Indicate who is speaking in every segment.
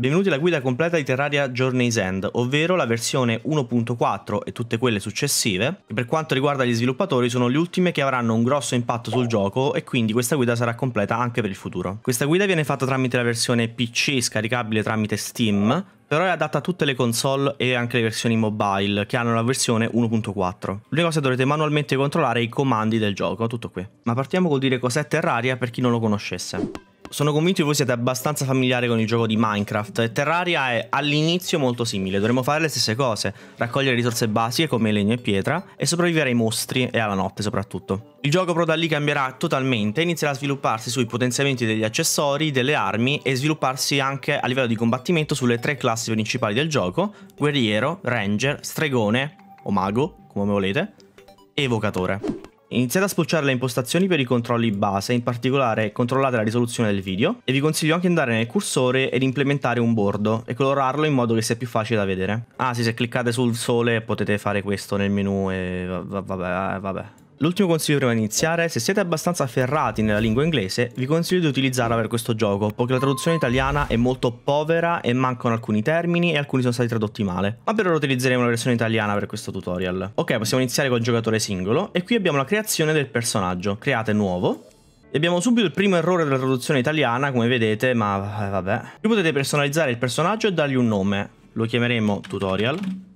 Speaker 1: Benvenuti alla guida completa di Terraria Journey's End, ovvero la versione 1.4 e tutte quelle successive, che per quanto riguarda gli sviluppatori sono le ultime che avranno un grosso impatto sul gioco e quindi questa guida sarà completa anche per il futuro. Questa guida viene fatta tramite la versione PC scaricabile tramite Steam, però è adatta a tutte le console e anche le versioni mobile che hanno la versione 1.4. L'unica cosa dovrete manualmente controllare i comandi del gioco, tutto qui. Ma partiamo col dire cos'è Terraria per chi non lo conoscesse sono convinto che voi siete abbastanza familiari con il gioco di Minecraft. Terraria è all'inizio molto simile, dovremmo fare le stesse cose, raccogliere risorse basiche come legno e pietra e sopravvivere ai mostri e alla notte soprattutto. Il gioco però da lì cambierà totalmente, inizierà a svilupparsi sui potenziamenti degli accessori, delle armi e svilupparsi anche a livello di combattimento sulle tre classi principali del gioco, guerriero, ranger, stregone o mago, come volete, e evocatore. Iniziate a spulciare le impostazioni per i controlli base, in particolare controllate la risoluzione del video e vi consiglio anche di andare nel cursore ed implementare un bordo e colorarlo in modo che sia più facile da vedere. Ah sì, se cliccate sul sole potete fare questo nel menu e vabbè, vabbè. L'ultimo consiglio prima di iniziare, se siete abbastanza ferrati nella lingua inglese, vi consiglio di utilizzarla per questo gioco, poiché la traduzione italiana è molto povera e mancano alcuni termini e alcuni sono stati tradotti male. Ma per ora utilizzeremo la versione italiana per questo tutorial. Ok, possiamo iniziare col giocatore singolo e qui abbiamo la creazione del personaggio. Create nuovo, e abbiamo subito il primo errore della traduzione italiana, come vedete, ma eh, vabbè. Qui potete personalizzare il personaggio e dargli un nome. Lo chiameremo tutorial.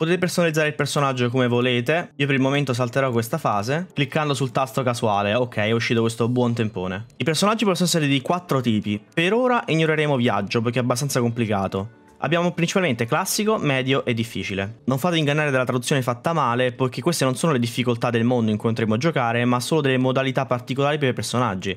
Speaker 1: Potete personalizzare il personaggio come volete. Io per il momento salterò questa fase cliccando sul tasto casuale. Ok, è uscito questo buon tempone. I personaggi possono essere di quattro tipi. Per ora ignoreremo viaggio perché è abbastanza complicato. Abbiamo principalmente classico, medio e difficile. Non fate ingannare dalla traduzione fatta male, poiché queste non sono le difficoltà del mondo in cui andremo a giocare, ma solo delle modalità particolari per i personaggi.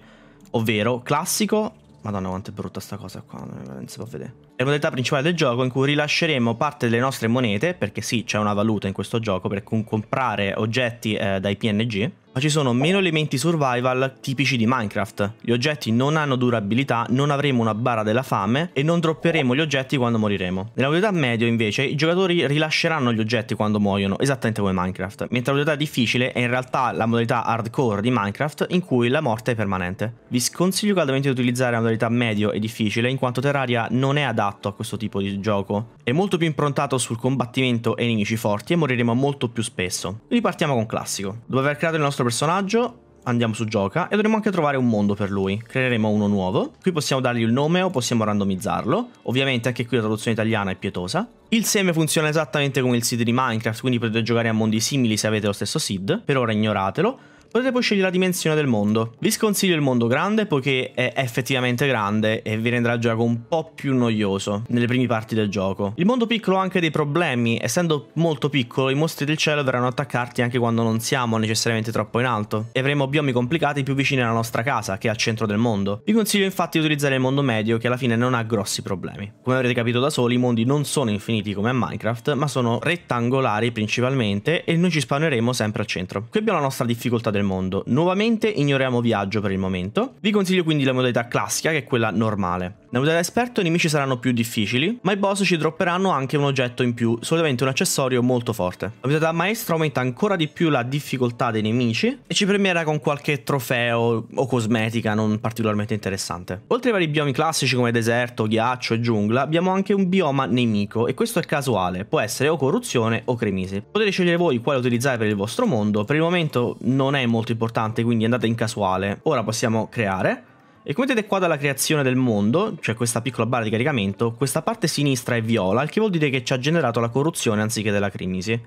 Speaker 1: Ovvero classico... Madonna quanto è brutta sta cosa qua, non si può vedere le modalità principali del gioco in cui rilasceremo parte delle nostre monete, perché sì, c'è una valuta in questo gioco per comprare oggetti eh, dai PNG, ma ci sono meno elementi survival tipici di Minecraft. Gli oggetti non hanno durabilità, non avremo una barra della fame e non dropperemo gli oggetti quando moriremo. Nella modalità medio invece i giocatori rilasceranno gli oggetti quando muoiono, esattamente come Minecraft, mentre la modalità difficile è in realtà la modalità hardcore di Minecraft in cui la morte è permanente. Vi sconsiglio caldamente di utilizzare la modalità medio e difficile in quanto Terraria non è adatta adatto a questo tipo di gioco. È molto più improntato sul combattimento e nemici forti e moriremo molto più spesso. Ripartiamo con classico. Dopo aver creato il nostro personaggio, andiamo su gioca e dovremo anche trovare un mondo per lui. Creeremo uno nuovo. Qui possiamo dargli il nome o possiamo randomizzarlo. Ovviamente anche qui la traduzione italiana è pietosa. Il seme funziona esattamente come il seed di Minecraft, quindi potete giocare a mondi simili se avete lo stesso seed. Per ora ignoratelo. Potete poi scegliere la dimensione del mondo. Vi sconsiglio il mondo grande poiché è effettivamente grande e vi renderà il gioco un po' più noioso nelle prime parti del gioco. Il mondo piccolo ha anche dei problemi, essendo molto piccolo i mostri del cielo verranno attaccarti anche quando non siamo necessariamente troppo in alto e avremo biomi complicati più vicini alla nostra casa che al centro del mondo. Vi consiglio infatti di utilizzare il mondo medio che alla fine non ha grossi problemi. Come avrete capito da soli i mondi non sono infiniti come a Minecraft ma sono rettangolari principalmente e noi ci spawneremo sempre al centro. Qui abbiamo la nostra difficoltà del nel mondo. Nuovamente ignoriamo viaggio per il momento. Vi consiglio quindi la modalità classica che è quella normale. Nella modalità esperto i nemici saranno più difficili, ma i boss ci dropperanno anche un oggetto in più, solitamente un accessorio molto forte. La modalità maestra aumenta ancora di più la difficoltà dei nemici e ci premierà con qualche trofeo o cosmetica non particolarmente interessante. Oltre ai vari biomi classici come deserto, ghiaccio e giungla, abbiamo anche un bioma nemico e questo è casuale, può essere o corruzione o cremisi. Potete scegliere voi quale utilizzare per il vostro mondo, per il momento non è molto molto importante, quindi andate in casuale. Ora possiamo creare. E come vedete qua dalla creazione del mondo, cioè questa piccola barra di caricamento, questa parte sinistra è viola, il che vuol dire che ci ha generato la corruzione anziché della crisi.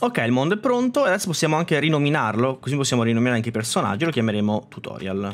Speaker 1: Ok, il mondo è pronto e adesso possiamo anche rinominarlo, così possiamo rinominare anche i personaggi, lo chiameremo tutorial.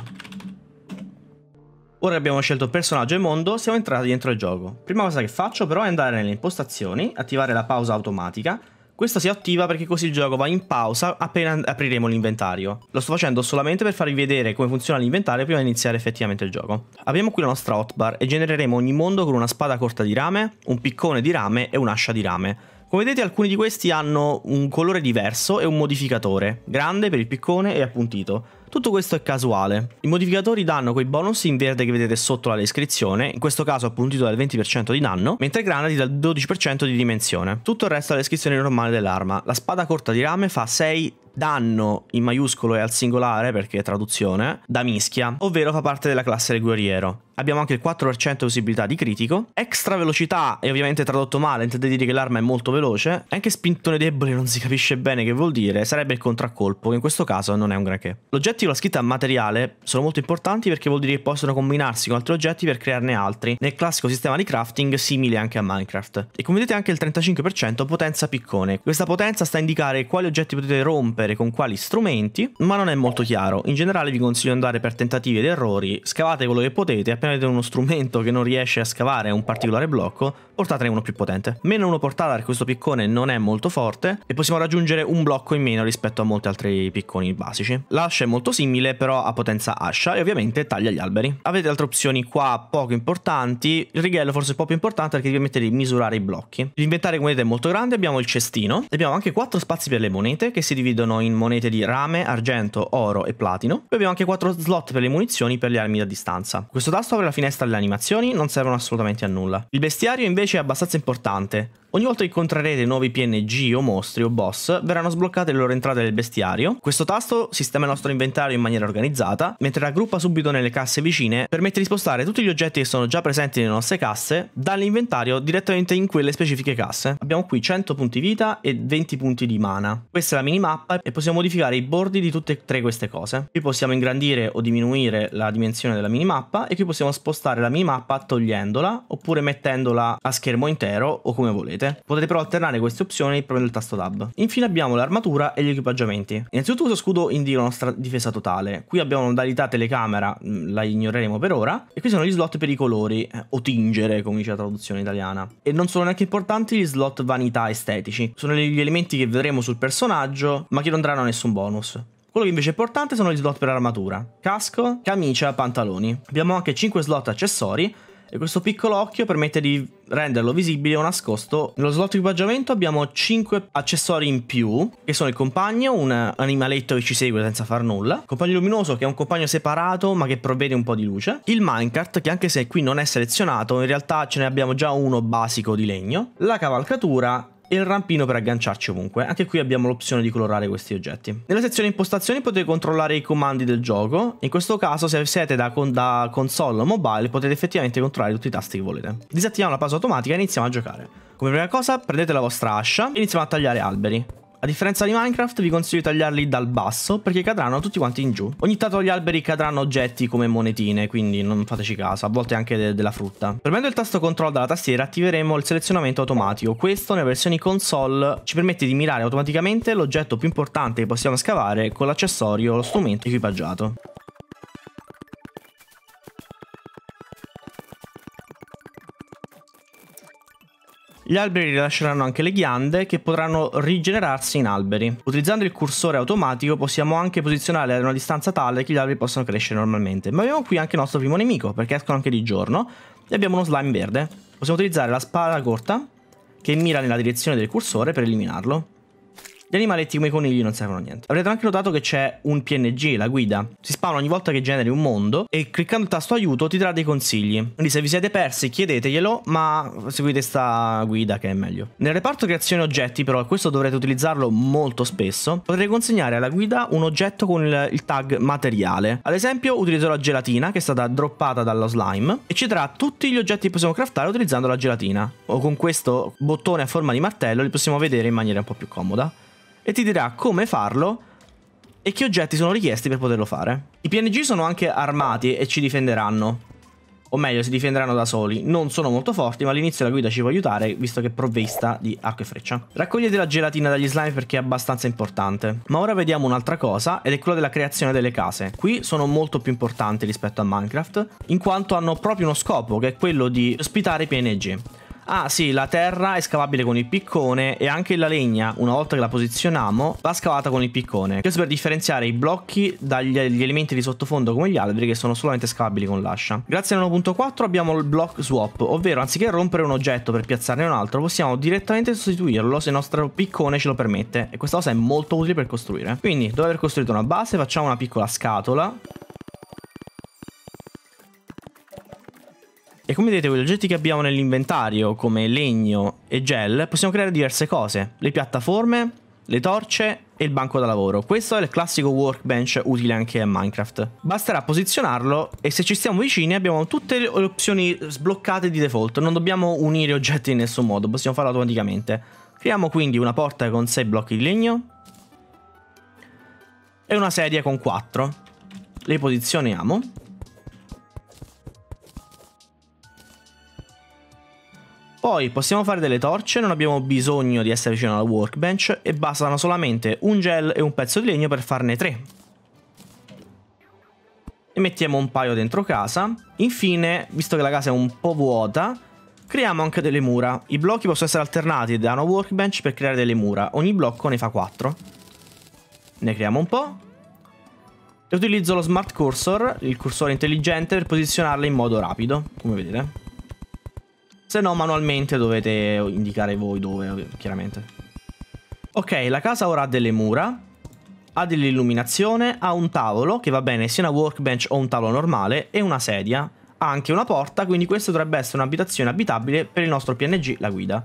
Speaker 1: Ora che abbiamo scelto personaggio e mondo, siamo entrati dentro il gioco. Prima cosa che faccio però è andare nelle impostazioni, attivare la pausa automatica questa si attiva perché così il gioco va in pausa appena apriremo l'inventario. Lo sto facendo solamente per farvi vedere come funziona l'inventario prima di iniziare effettivamente il gioco. Abbiamo qui la nostra hotbar e genereremo ogni mondo con una spada corta di rame, un piccone di rame e un'ascia di rame. Come vedete alcuni di questi hanno un colore diverso e un modificatore, grande per il piccone e appuntito, tutto questo è casuale. I modificatori danno quei bonus in verde che vedete sotto la descrizione, in questo caso appuntito dal 20% di danno, mentre grana ti dà 12% di dimensione. Tutto il resto è la descrizione normale dell'arma. La spada corta di rame fa 6 danno in maiuscolo e al singolare, perché è traduzione, da mischia, ovvero fa parte della classe del guerriero. Abbiamo anche il 4% di possibilità di critico, extra velocità è ovviamente tradotto male, intende dire che l'arma è molto veloce, anche spintone debole non si capisce bene che vuol dire, sarebbe il contraccolpo, che in questo caso non è un granché. L'oggetto con la scritta materiale sono molto importanti perché vuol dire che possono combinarsi con altri oggetti per crearne altri, nel classico sistema di crafting simile anche a Minecraft. E come vedete anche il 35% potenza piccone. Questa potenza sta a indicare quali oggetti potete rompere ricevere con quali strumenti, ma non è molto chiaro. In generale vi consiglio di andare per tentativi ed errori, scavate quello che potete, appena avete uno strumento che non riesce a scavare un particolare blocco, portatene uno più potente. Meno uno portata perché questo piccone non è molto forte e possiamo raggiungere un blocco in meno rispetto a molti altri picconi basici. L'ascia è molto simile però ha potenza ascia e ovviamente taglia gli alberi. Avete altre opzioni qua poco importanti, il righello forse è un po' più importante perché vi permette di misurare i blocchi. L'inventario come vedete è molto grande, abbiamo il cestino, e abbiamo anche quattro spazi per le monete che si dividono vendono in monete di rame, argento, oro e platino. Poi abbiamo anche 4 slot per le munizioni per le armi da distanza. Questo tasto apre la finestra delle animazioni, non servono assolutamente a nulla. Il bestiario invece è abbastanza importante. Ogni volta che incontrerete nuovi PNG o mostri o boss, verranno sbloccate le loro entrate nel bestiario. Questo tasto sistema il nostro inventario in maniera organizzata, mentre raggruppa subito nelle casse vicine, permette di spostare tutti gli oggetti che sono già presenti nelle nostre casse dall'inventario direttamente in quelle specifiche casse. Abbiamo qui 100 punti vita e 20 punti di mana. Questa è la minimappa e possiamo modificare i bordi di tutte e tre queste cose. Qui possiamo ingrandire o diminuire la dimensione della minimappa e qui possiamo spostare la minimappa togliendola oppure mettendola a schermo intero o come volete preferite. Potete però alternare queste opzioni proprio nel tasto tab. Infine abbiamo l'armatura e gli equipaggiamenti. Innanzitutto questo scudo indica la nostra difesa totale. Qui abbiamo modalità telecamera, mm, la ignoreremo per ora. E qui sono gli slot per i colori, eh, o tingere come dice la traduzione italiana. E non sono neanche importanti gli slot vanità estetici. Sono gli elementi che vedremo sul personaggio, ma che non daranno nessun bonus. Quello che invece è importante sono gli slot per armatura, casco, camicia, pantaloni. Abbiamo anche 5 slot accessori e questo piccolo occhio permette di renderlo visibile o nascosto. Nello slot di equipaggiamento abbiamo 5 accessori in più, che sono il compagno, un animaletto che ci segue senza far nulla, compagno luminoso che è un compagno separato ma che provvede un po' di luce, il minecart che anche se qui non è selezionato in realtà ce ne abbiamo già uno basico di legno, la cavalcatura e il rampino per agganciarci ovunque. Anche qui abbiamo l'opzione di colorare questi oggetti. Nella sezione impostazioni potete controllare i comandi del gioco. In questo caso se siete da, con da console o mobile potete effettivamente controllare tutti i tasti che volete. Disattiviamo la pausa automatica e iniziamo a giocare. Come prima cosa prendete la vostra ascia e iniziamo a tagliare alberi. A differenza di Minecraft vi consiglio di tagliarli dal basso perché cadranno tutti quanti in giù. Ogni tanto agli alberi cadranno oggetti come monetine, quindi non fateci caso, a volte anche de della frutta. Premendo il tasto control dalla tastiera attiveremo il selezionamento automatico. Questo nelle versioni console ci permette di mirare automaticamente l'oggetto più importante che possiamo scavare con l'accessorio o lo strumento equipaggiato. Gli alberi rilasceranno anche le ghiande che potranno rigenerarsi in alberi. Utilizzando il cursore automatico possiamo anche posizionarli ad una distanza tale che gli alberi possano crescere normalmente. Ma abbiamo qui anche il nostro primo nemico perché escono anche di giorno e abbiamo uno slime verde. Possiamo utilizzare la spada corta che mira nella direzione del cursore per eliminarlo. Gli animaletti come i conigli non servono a niente. Avrete anche notato che c'è un PNG, la guida. Si spawna ogni volta che generi un mondo e cliccando il tasto aiuto ti darà dei consigli. Quindi se vi siete persi chiedeteglielo, ma seguite sta guida che è meglio. Nel reparto creazione oggetti però, e questo dovrete utilizzarlo molto spesso, potrete consegnare alla guida un oggetto con il, il tag materiale. Ad esempio utilizzerò la gelatina che è stata droppata dallo slime e ci darà tutti gli oggetti che possiamo craftare utilizzando la gelatina. O con questo bottone a forma di martello li possiamo vedere in maniera un po' più comoda e ti dirà come farlo e che oggetti sono richiesti per poterlo fare. I PNG sono anche armati e ci difenderanno. O meglio, si difenderanno da soli. Non sono molto forti, ma all'inizio la guida ci può aiutare, visto che è provvista di arco e freccia. Raccogliete la gelatina dagli slime perché è abbastanza importante. Ma ora vediamo un'altra cosa, ed è quella della creazione delle case. Qui sono molto più importanti rispetto a Minecraft, in quanto hanno proprio uno scopo, che è quello di ospitare i PNG. Ah sì, la terra è scavabile con il piccone e anche la legna, una volta che la posizioniamo, va scavata con il piccone. Questo per differenziare i blocchi dagli elementi di sottofondo come gli alberi che sono solamente scavabili con l'ascia. Grazie al 1.4 abbiamo il block swap, ovvero anziché rompere un oggetto per piazzarne un altro, possiamo direttamente sostituirlo se il nostro piccone ce lo permette. E questa cosa è molto utile per costruire. Quindi, dopo aver costruito una base, facciamo una piccola scatola E come vedete con gli oggetti che abbiamo nell'inventario, come legno e gel, possiamo creare diverse cose. Le piattaforme, le torce e il banco da lavoro. Questo è il classico workbench utile anche a Minecraft. Basterà posizionarlo e se ci stiamo vicini abbiamo tutte le opzioni sbloccate di default. Non dobbiamo unire oggetti in nessun modo, possiamo farlo automaticamente. Creiamo quindi una porta con 6 blocchi di legno e una sedia con 4. Le posizioniamo Poi possiamo fare delle torce, non abbiamo bisogno di essere vicino alla workbench e bastano solamente un gel e un pezzo di legno per farne tre. E mettiamo un paio dentro casa. Infine, visto che la casa è un po' vuota, creiamo anche delle mura. I blocchi possono essere alternati da una workbench per creare delle mura. Ogni blocco ne fa quattro. Ne creiamo un po'. E utilizzo lo smart cursor, il cursore intelligente, per posizionarle in modo rapido, come vedete. Se no manualmente dovete indicare voi dove, chiaramente. Ok, la casa ora ha delle mura, ha dell'illuminazione, ha un tavolo, che va bene sia una workbench o un tavolo normale, e una sedia. Ha anche una porta, quindi questa dovrebbe essere un'abitazione abitabile per il nostro PNG, la guida.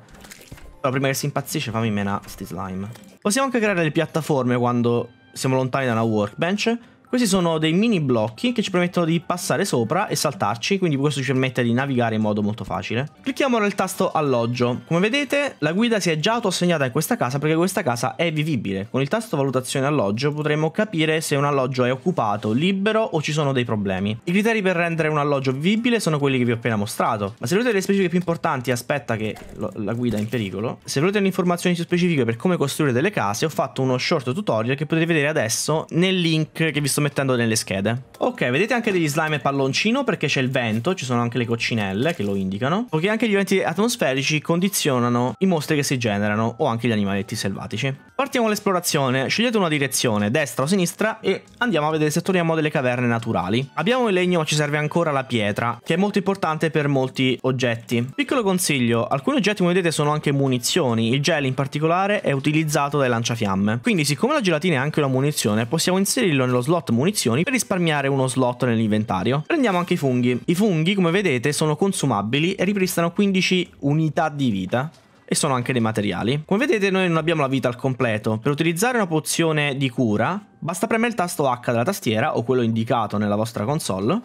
Speaker 1: Però prima che si impazzisce fammi mena sti slime. Possiamo anche creare le piattaforme quando siamo lontani da una workbench, questi sono dei mini blocchi che ci permettono di passare sopra e saltarci, quindi questo ci permette di navigare in modo molto facile. Clicchiamo ora il tasto alloggio. Come vedete la guida si è già autoassegnata in questa casa perché questa casa è vivibile. Con il tasto valutazione alloggio potremo capire se un alloggio è occupato, libero o ci sono dei problemi. I criteri per rendere un alloggio vivibile sono quelli che vi ho appena mostrato, ma se volete le specifiche più importanti aspetta che la guida è in pericolo. Se volete le informazioni più specifiche per come costruire delle case ho fatto uno short tutorial che potete vedere adesso nel link che vi sto mettendo nelle schede. Ok, vedete anche degli slime palloncino perché c'è il vento, ci sono anche le coccinelle che lo indicano. Perché anche gli eventi atmosferici condizionano i mostri che si generano o anche gli animaletti selvatici. Partiamo all'esplorazione, scegliete una direzione, destra o sinistra e andiamo a vedere se torniamo delle caverne naturali. Abbiamo il legno ma ci serve ancora la pietra, che è molto importante per molti oggetti. Piccolo consiglio, alcuni oggetti come vedete sono anche munizioni, il gel in particolare è utilizzato dai lanciafiamme. Quindi siccome la gelatina è anche una munizione possiamo inserirlo nello slot munizioni per risparmiare uno slot nell'inventario. Prendiamo anche i funghi. I funghi, come vedete, sono consumabili e ripristano 15 unità di vita e sono anche dei materiali. Come vedete noi non abbiamo la vita al completo. Per utilizzare una pozione di cura basta premere il tasto H della tastiera o quello indicato nella vostra console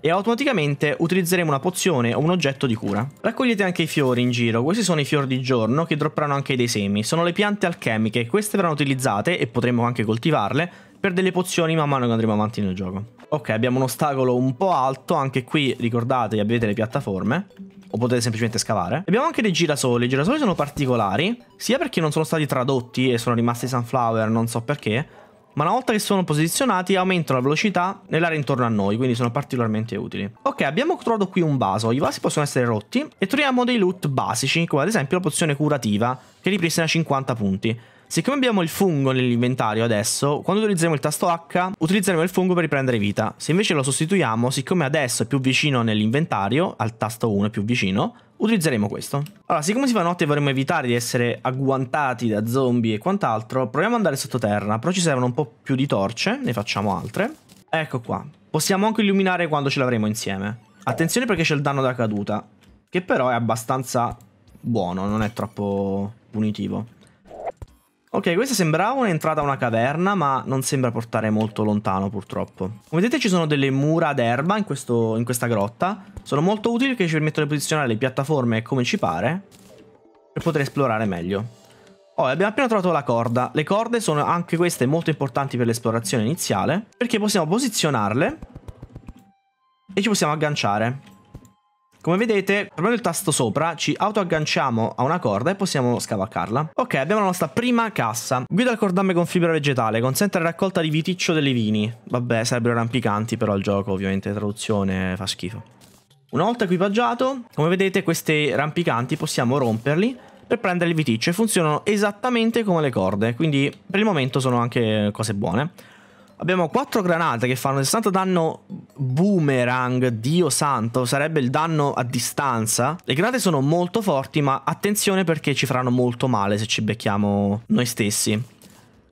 Speaker 1: e automaticamente utilizzeremo una pozione o un oggetto di cura. Raccogliete anche i fiori in giro, questi sono i fiori di giorno che dropperanno anche dei semi, sono le piante alchemiche, queste verranno utilizzate e potremo anche coltivarle per delle pozioni man mano che andremo avanti nel gioco. Ok, abbiamo un ostacolo un po' alto, anche qui ricordatevi avete le piattaforme o potete semplicemente scavare. Abbiamo anche dei girasoli, i girasoli sono particolari, sia perché non sono stati tradotti e sono rimasti sunflower, non so perché, ma una volta che sono posizionati aumentano la velocità nell'area intorno a noi, quindi sono particolarmente utili. Ok, abbiamo trovato qui un vaso, i vasi possono essere rotti e troviamo dei loot basici, come ad esempio la pozione curativa, che ripristina 50 punti. Siccome abbiamo il fungo nell'inventario adesso, quando utilizzeremo il tasto H, utilizzeremo il fungo per riprendere vita. Se invece lo sostituiamo, siccome adesso è più vicino nell'inventario, al tasto 1 è più vicino, utilizzeremo questo. Allora, siccome si fa notte e vorremmo evitare di essere agguantati da zombie e quant'altro, proviamo ad andare sottoterra, però ci servono un po' più di torce, ne facciamo altre. Ecco qua. Possiamo anche illuminare quando ce l'avremo insieme. Attenzione perché c'è il danno da caduta, che però è abbastanza buono, non è troppo punitivo. Ok, questa sembrava un'entrata a una caverna, ma non sembra portare molto lontano purtroppo. Come vedete ci sono delle mura d'erba in, in questa grotta. Sono molto utili perché ci permettono di posizionare le piattaforme come ci pare per poter esplorare meglio. Oh, abbiamo appena trovato la corda. Le corde sono anche queste molto importanti per l'esplorazione iniziale, perché possiamo posizionarle e ci possiamo agganciare. Come vedete, premendo il tasto sopra, ci autoagganciamo a una corda e possiamo scavalcarla. Ok, abbiamo la nostra prima cassa. Guida il cordame con fibra vegetale, consente la raccolta di viticcio delle vini. Vabbè, sarebbero rampicanti, però il gioco ovviamente traduzione fa schifo. Una volta equipaggiato, come vedete questi rampicanti possiamo romperli per prendere il viticcio e funzionano esattamente come le corde, quindi per il momento sono anche cose buone. Abbiamo 4 granate che fanno 60 danno boomerang, dio santo, sarebbe il danno a distanza. Le granate sono molto forti, ma attenzione perché ci faranno molto male se ci becchiamo noi stessi.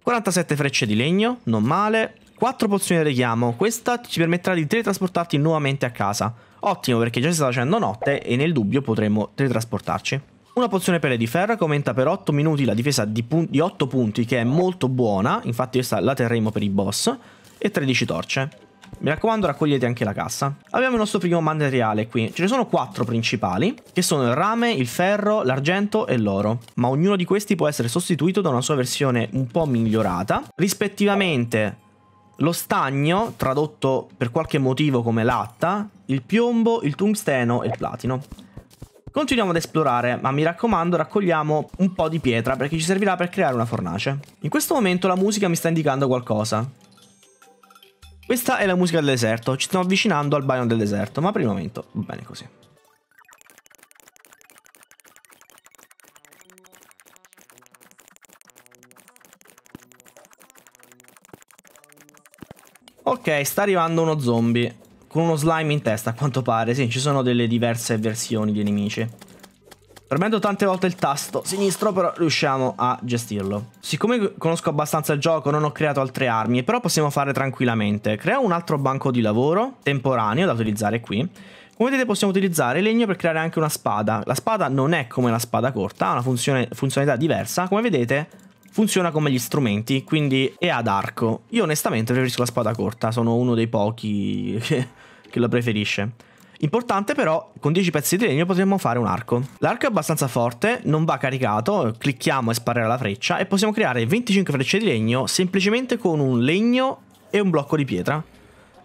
Speaker 1: 47 frecce di legno, non male. 4 pozioni di richiamo, questa ci permetterà di teletrasportarti nuovamente a casa. Ottimo perché già si sta facendo notte e nel dubbio potremo teletrasportarci. Una pozione pelle di ferro che aumenta per 8 minuti la difesa di, pun di 8 punti, che è molto buona, infatti questa la terremo per i boss, e 13 torce. Mi raccomando raccogliete anche la cassa. Abbiamo il nostro primo materiale qui. Ce ne sono quattro principali, che sono il rame, il ferro, l'argento e l'oro. Ma ognuno di questi può essere sostituito da una sua versione un po' migliorata. Rispettivamente lo stagno, tradotto per qualche motivo come latta, il piombo, il tungsteno e il platino. Continuiamo ad esplorare, ma mi raccomando raccogliamo un po' di pietra perché ci servirà per creare una fornace. In questo momento la musica mi sta indicando qualcosa. Questa è la musica del deserto, ci stiamo avvicinando al bagno del deserto, ma per il momento va bene così. Ok, sta arrivando uno zombie con uno slime in testa a quanto pare. Sì, ci sono delle diverse versioni di nemici. Premendo tante volte il tasto sinistro però riusciamo a gestirlo. Siccome conosco abbastanza il gioco non ho creato altre armi, però possiamo fare tranquillamente. Creo un altro banco di lavoro temporaneo da utilizzare qui. Come vedete possiamo utilizzare legno per creare anche una spada. La spada non è come la spada corta, ha una funzione, funzionalità diversa. Come vedete funziona come gli strumenti, quindi è ad arco. Io onestamente preferisco la spada corta, sono uno dei pochi che chi lo preferisce. Importante però, con 10 pezzi di legno potremmo fare un arco. L'arco è abbastanza forte, non va caricato, clicchiamo e sparare la freccia e possiamo creare 25 frecce di legno semplicemente con un legno e un blocco di pietra.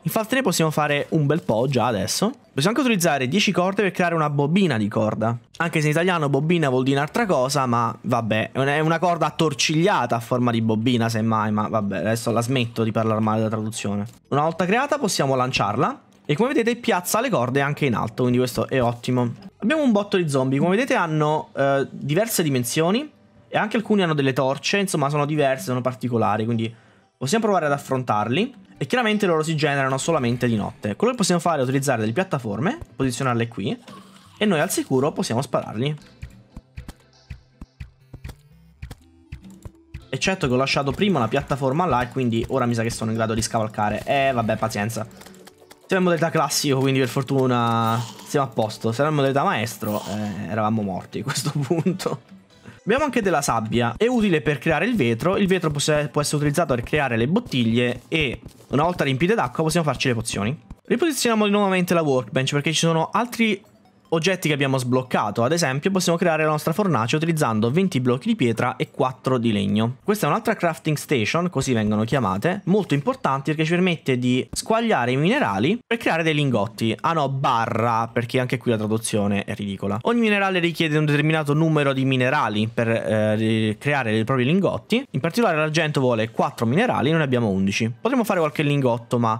Speaker 1: Infatti ne possiamo fare un bel po' già adesso. Possiamo anche utilizzare 10 corde per creare una bobina di corda. Anche se in italiano bobina vuol dire un'altra cosa, ma vabbè, è una corda attorcigliata a forma di bobina semmai, ma vabbè, adesso la smetto di parlare male della traduzione. Una volta creata possiamo lanciarla e come vedete piazza le corde anche in alto, quindi questo è ottimo. Abbiamo un botto di zombie, come vedete hanno eh, diverse dimensioni e anche alcuni hanno delle torce, insomma sono diverse, sono particolari, quindi possiamo provare ad affrontarli. E chiaramente loro si generano solamente di notte. Quello che possiamo fare è utilizzare delle piattaforme, posizionarle qui, e noi al sicuro possiamo spararli. Eccetto che ho lasciato prima la piattaforma là e quindi ora mi sa che sono in grado di scavalcare. Eh vabbè, pazienza. Siamo in modalità classico, quindi per fortuna siamo a posto. Se era in modalità maestro, eh, eravamo morti a questo punto. Abbiamo anche della sabbia, è utile per creare il vetro, il vetro può essere utilizzato per creare le bottiglie e una volta riempite d'acqua possiamo farci le pozioni. Riposizioniamo nuovamente la workbench perché ci sono altri oggetti che abbiamo sbloccato, ad esempio possiamo creare la nostra fornace utilizzando 20 blocchi di pietra e 4 di legno. Questa è un'altra crafting station, così vengono chiamate, molto importante perché ci permette di squagliare i minerali per creare dei lingotti. Ah no, barra, perché anche qui la traduzione è ridicola. Ogni minerale richiede un determinato numero di minerali per eh, creare i propri lingotti, in particolare l'argento vuole 4 minerali, noi ne abbiamo 11. Potremmo fare qualche lingotto ma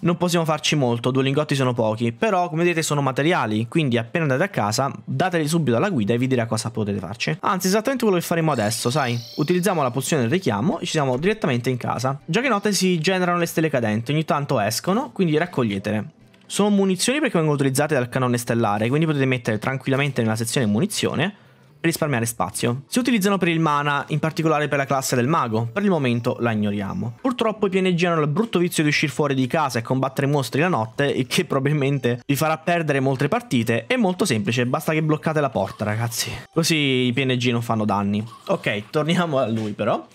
Speaker 1: non possiamo farci molto, due lingotti sono pochi, però come vedete sono materiali, quindi appena andate a casa dateli subito alla guida e vi dirà cosa potete farci. Anzi esattamente quello che faremo adesso, sai? Utilizziamo la pozione del richiamo e ci siamo direttamente in casa. Già che notte si generano le stelle cadenti, ogni tanto escono, quindi raccoglietele. Sono munizioni perché vengono utilizzate dal cannone stellare, quindi potete mettere tranquillamente nella sezione munizione risparmiare spazio. Si utilizzano per il mana, in particolare per la classe del mago, per il momento la ignoriamo. Purtroppo i PNG hanno il brutto vizio di uscire fuori di casa e combattere mostri la notte, il che probabilmente vi farà perdere molte partite, è molto semplice, basta che bloccate la porta ragazzi. Così i PNG non fanno danni. Ok, torniamo a lui però.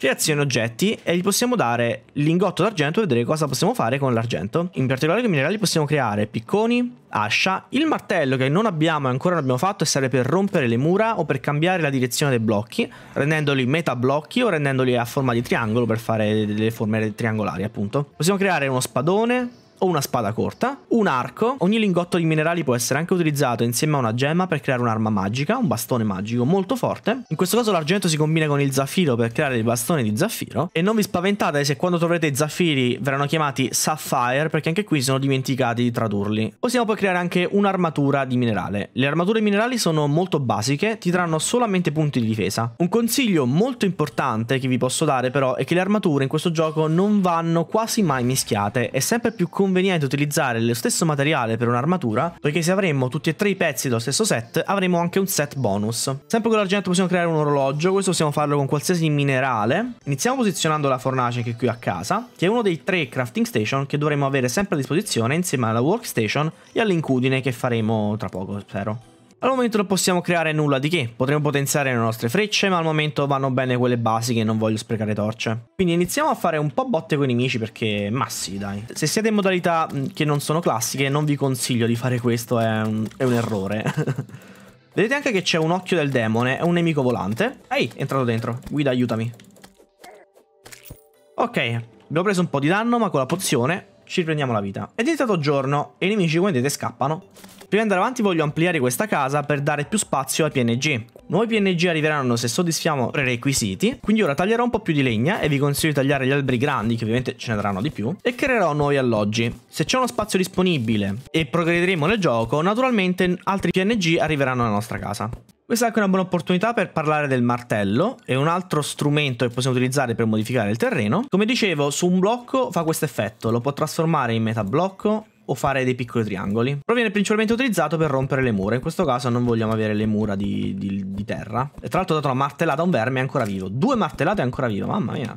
Speaker 1: Creazione oggetti e gli possiamo dare l'ingotto d'argento e vedere cosa possiamo fare con l'argento. In particolare con i minerali possiamo creare picconi, ascia, il martello che non abbiamo e ancora non abbiamo fatto e serve per rompere le mura o per cambiare la direzione dei blocchi, rendendoli meta blocchi o rendendoli a forma di triangolo per fare delle forme triangolari appunto. Possiamo creare uno spadone, o una spada corta, un arco. Ogni lingotto di minerali può essere anche utilizzato insieme a una gemma per creare un'arma magica, un bastone magico molto forte. In questo caso l'argento si combina con il zaffiro per creare il bastone di zaffiro. E non vi spaventate se quando troverete i zaffiri verranno chiamati sapphire perché anche qui sono dimenticati di tradurli. Possiamo poi creare anche un'armatura di minerale. Le armature minerali sono molto basiche, ti daranno solamente punti di difesa. Un consiglio molto importante che vi posso dare però è che le armature in questo gioco non vanno quasi mai mischiate, è sempre più conveniente conveniente utilizzare lo stesso materiale per un'armatura, poiché se avremmo tutti e tre i pezzi dello stesso set, avremo anche un set bonus. Sempre con l'argento possiamo creare un orologio, questo possiamo farlo con qualsiasi minerale. Iniziamo posizionando la fornace che è qui a casa, che è uno dei tre crafting station che dovremo avere sempre a disposizione insieme alla workstation e all'incudine che faremo tra poco, spero. Al momento non possiamo creare nulla di che, potremo potenziare le nostre frecce, ma al momento vanno bene quelle basiche, non voglio sprecare torce. Quindi iniziamo a fare un po' botte con i nemici perché massi dai. Se siete in modalità mm, che non sono classiche non vi consiglio di fare questo, è un, è un errore. Vedete anche che c'è un occhio del demone, è un nemico volante. Ehi, è entrato dentro, guida aiutami. Ok, abbiamo preso un po' di danno ma con la pozione ci riprendiamo la vita. Ed è diventato giorno e i nemici come vedete scappano. Prima di andare avanti voglio ampliare questa casa per dare più spazio ai PNG. Nuovi PNG arriveranno se soddisfiamo i requisiti, quindi ora taglierò un po' più di legna e vi consiglio di tagliare gli alberi grandi che ovviamente ce ne daranno di più e creerò nuovi alloggi. Se c'è uno spazio disponibile e progrediremo nel gioco, naturalmente altri PNG arriveranno alla nostra casa. Questa è anche una buona opportunità per parlare del martello, è un altro strumento che possiamo utilizzare per modificare il terreno. Come dicevo, su un blocco fa questo effetto, lo può trasformare in metablocco o fare dei piccoli triangoli. Però viene principalmente utilizzato per rompere le mura, in questo caso non vogliamo avere le mura di, di, di terra. E tra l'altro ho dato una martellata a un verme, è ancora vivo. Due martellate è ancora vivo, mamma mia.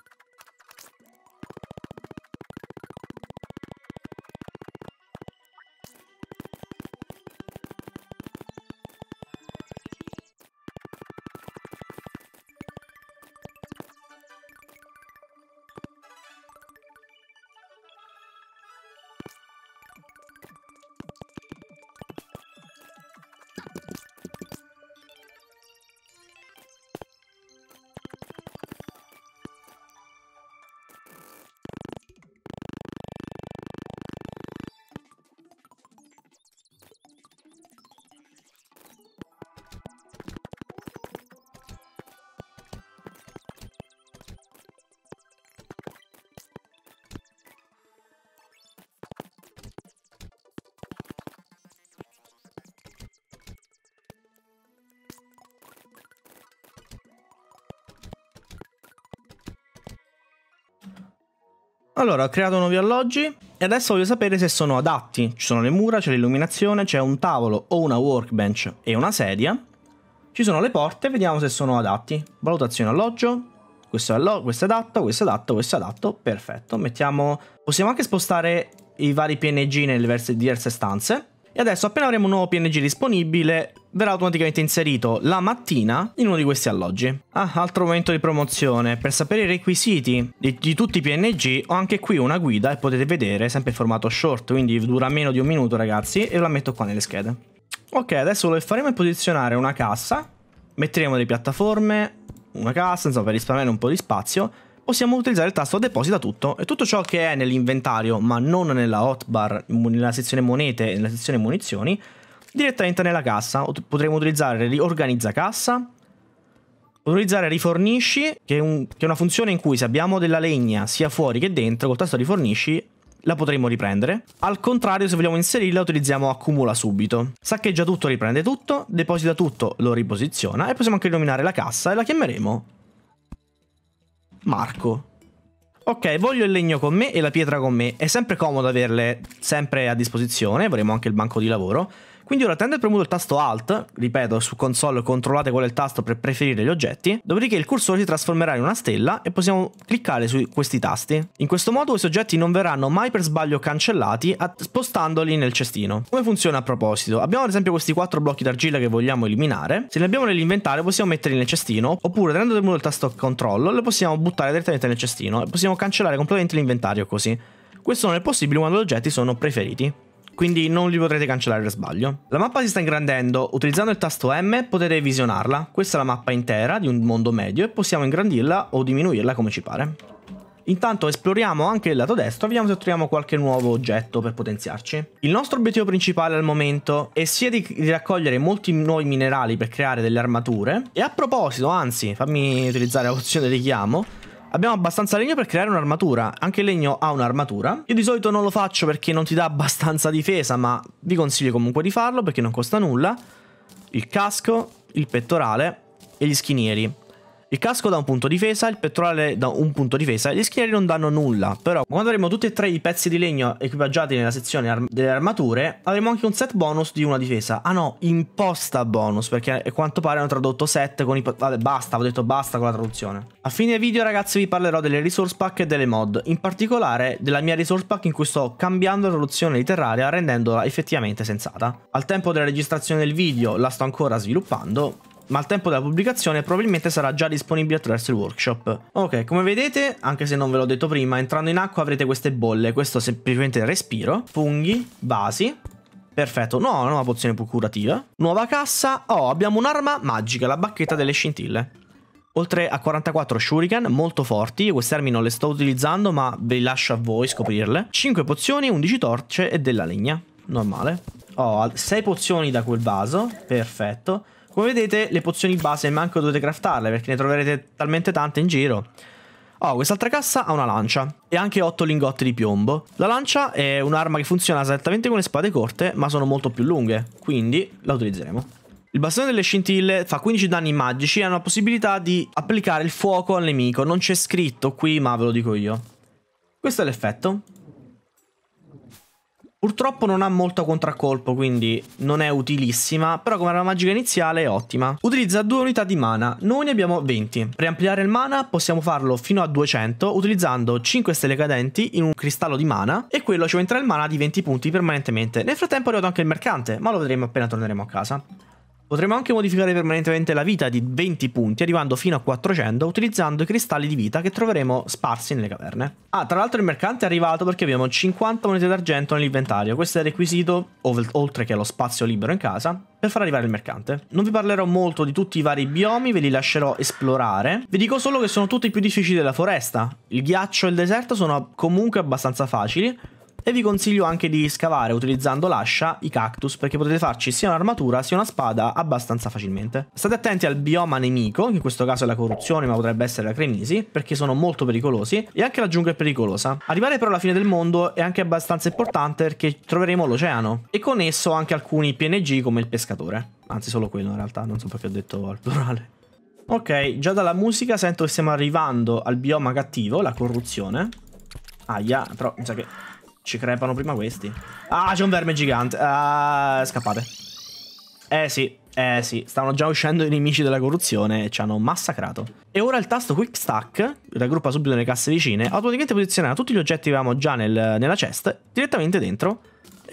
Speaker 1: Allora, ho creato nuovi alloggi e adesso voglio sapere se sono adatti. Ci sono le mura, c'è l'illuminazione, c'è un tavolo o una workbench e una sedia. Ci sono le porte, vediamo se sono adatti. Valutazione alloggio. Questo è, allo questo è adatto, questo è adatto, questo è adatto. Perfetto, mettiamo... Possiamo anche spostare i vari PNG nelle diverse, diverse stanze. E adesso appena avremo un nuovo PNG disponibile verrà automaticamente inserito la mattina in uno di questi alloggi. Ah, altro momento di promozione. Per sapere i requisiti di, di tutti i PNG ho anche qui una guida e potete vedere, sempre in formato short, quindi dura meno di un minuto ragazzi, e la metto qua nelle schede. Ok, adesso lo che faremo è posizionare una cassa, metteremo le piattaforme, una cassa, insomma per risparmiare un po' di spazio, possiamo utilizzare il tasto deposita tutto e tutto ciò che è nell'inventario ma non nella hotbar, nella sezione monete e nella sezione munizioni direttamente nella cassa. Potremo utilizzare riorganizza cassa, utilizzare rifornisci, che è, un, che è una funzione in cui se abbiamo della legna sia fuori che dentro, col tasto rifornisci la potremmo riprendere. Al contrario, se vogliamo inserirla, utilizziamo accumula subito. Saccheggia tutto, riprende tutto, deposita tutto, lo riposiziona e possiamo anche nominare la cassa e la chiameremo Marco. Ok, voglio il legno con me e la pietra con me. È sempre comodo averle sempre a disposizione, avremo anche il banco di lavoro. Quindi ora tenete premuto il tasto Alt, ripeto su console controllate qual è il tasto per preferire gli oggetti, dopodiché il cursore si trasformerà in una stella e possiamo cliccare su questi tasti. In questo modo questi oggetti non verranno mai per sbaglio cancellati spostandoli nel cestino. Come funziona a proposito? Abbiamo ad esempio questi quattro blocchi d'argilla che vogliamo eliminare, se li abbiamo nell'inventario possiamo metterli nel cestino oppure tenendo premuto il tasto Control lo possiamo buttare direttamente nel cestino e possiamo cancellare completamente l'inventario così. Questo non è possibile quando gli oggetti sono preferiti quindi non li potrete cancellare per sbaglio. La mappa si sta ingrandendo, utilizzando il tasto M potete visionarla. Questa è la mappa intera di un mondo medio e possiamo ingrandirla o diminuirla come ci pare. Intanto esploriamo anche il lato destro, vediamo se troviamo qualche nuovo oggetto per potenziarci. Il nostro obiettivo principale al momento è sia di, di raccogliere molti nuovi minerali per creare delle armature, e a proposito, anzi, fammi utilizzare l'opzione richiamo, Abbiamo abbastanza legno per creare un'armatura. Anche il legno ha un'armatura. Io di solito non lo faccio perché non ti dà abbastanza difesa, ma vi consiglio comunque di farlo perché non costa nulla. Il casco, il pettorale e gli schinieri. Il casco da un punto difesa, il pettorale da un punto difesa, e gli schieri non danno nulla, però quando avremo tutti e tre i pezzi di legno equipaggiati nella sezione arm delle armature, avremo anche un set bonus di una difesa. Ah no, imposta bonus, perché a quanto pare hanno tradotto set con i... Vabbè, basta, ho detto basta con la traduzione. A fine video ragazzi vi parlerò delle resource pack e delle mod, in particolare della mia resource pack in cui sto cambiando la traduzione di Terraria rendendola effettivamente sensata. Al tempo della registrazione del video la sto ancora sviluppando, ma al tempo della pubblicazione probabilmente sarà già disponibile attraverso il workshop. Ok, come vedete, anche se non ve l'ho detto prima, entrando in acqua avrete queste bolle, questo è semplicemente respiro, funghi, vasi, Perfetto, no, nuova pozione curativa. Nuova cassa. Oh, abbiamo un'arma magica, la bacchetta delle scintille. Oltre a 44 shuriken, molto forti, queste armi non le sto utilizzando ma ve li lascio a voi scoprirle. 5 pozioni, 11 torce e della legna, normale. Oh, 6 pozioni da quel vaso, perfetto. Come vedete le pozioni base manco dovete craftarle perché ne troverete talmente tante in giro. Oh, quest'altra cassa ha una lancia e anche 8 lingotti di piombo. La lancia è un'arma che funziona esattamente come le spade corte ma sono molto più lunghe, quindi la utilizzeremo. Il bastone delle scintille fa 15 danni magici e ha una possibilità di applicare il fuoco al nemico. Non c'è scritto qui ma ve lo dico io. Questo è l'effetto. Purtroppo non ha molto contraccolpo, quindi non è utilissima, però come arma magica iniziale è ottima. Utilizza due unità di mana, noi ne abbiamo 20. Per ampliare il mana possiamo farlo fino a 200 utilizzando 5 stelle cadenti in un cristallo di mana e quello ci aumenterà il mana di 20 punti permanentemente. Nel frattempo è arrivato anche il mercante, ma lo vedremo appena torneremo a casa. Potremmo anche modificare permanentemente la vita di 20 punti, arrivando fino a 400, utilizzando i cristalli di vita che troveremo sparsi nelle caverne. Ah, tra l'altro il mercante è arrivato perché abbiamo 50 monete d'argento nell'inventario. Questo è requisito, oltre che lo spazio libero in casa, per far arrivare il mercante. Non vi parlerò molto di tutti i vari biomi, ve li lascerò esplorare. Vi dico solo che sono tutti i più difficili della foresta. Il ghiaccio e il deserto sono comunque abbastanza facili, e vi consiglio anche di scavare utilizzando l'ascia i cactus perché potete farci sia un'armatura sia una spada abbastanza facilmente. State attenti al bioma nemico, che in questo caso è la corruzione ma potrebbe essere la cremisi, perché sono molto pericolosi e anche la giungla è pericolosa. Arrivare però alla fine del mondo è anche abbastanza importante perché troveremo l'oceano e con esso anche alcuni PNG come il pescatore. Anzi solo quello in realtà, non so perché ho detto al plurale. Ok, già dalla musica sento che stiamo arrivando al bioma cattivo, la corruzione. Aia, però mi sa che ci crepano prima questi. Ah, c'è un verme gigante. Ah, scappate. Eh sì, eh sì, stanno già uscendo i nemici della corruzione e ci hanno massacrato. E ora il tasto Quick Stack, raggruppa subito le casse vicine, automaticamente posiziona tutti gli oggetti che avevamo già nel, nella chest direttamente dentro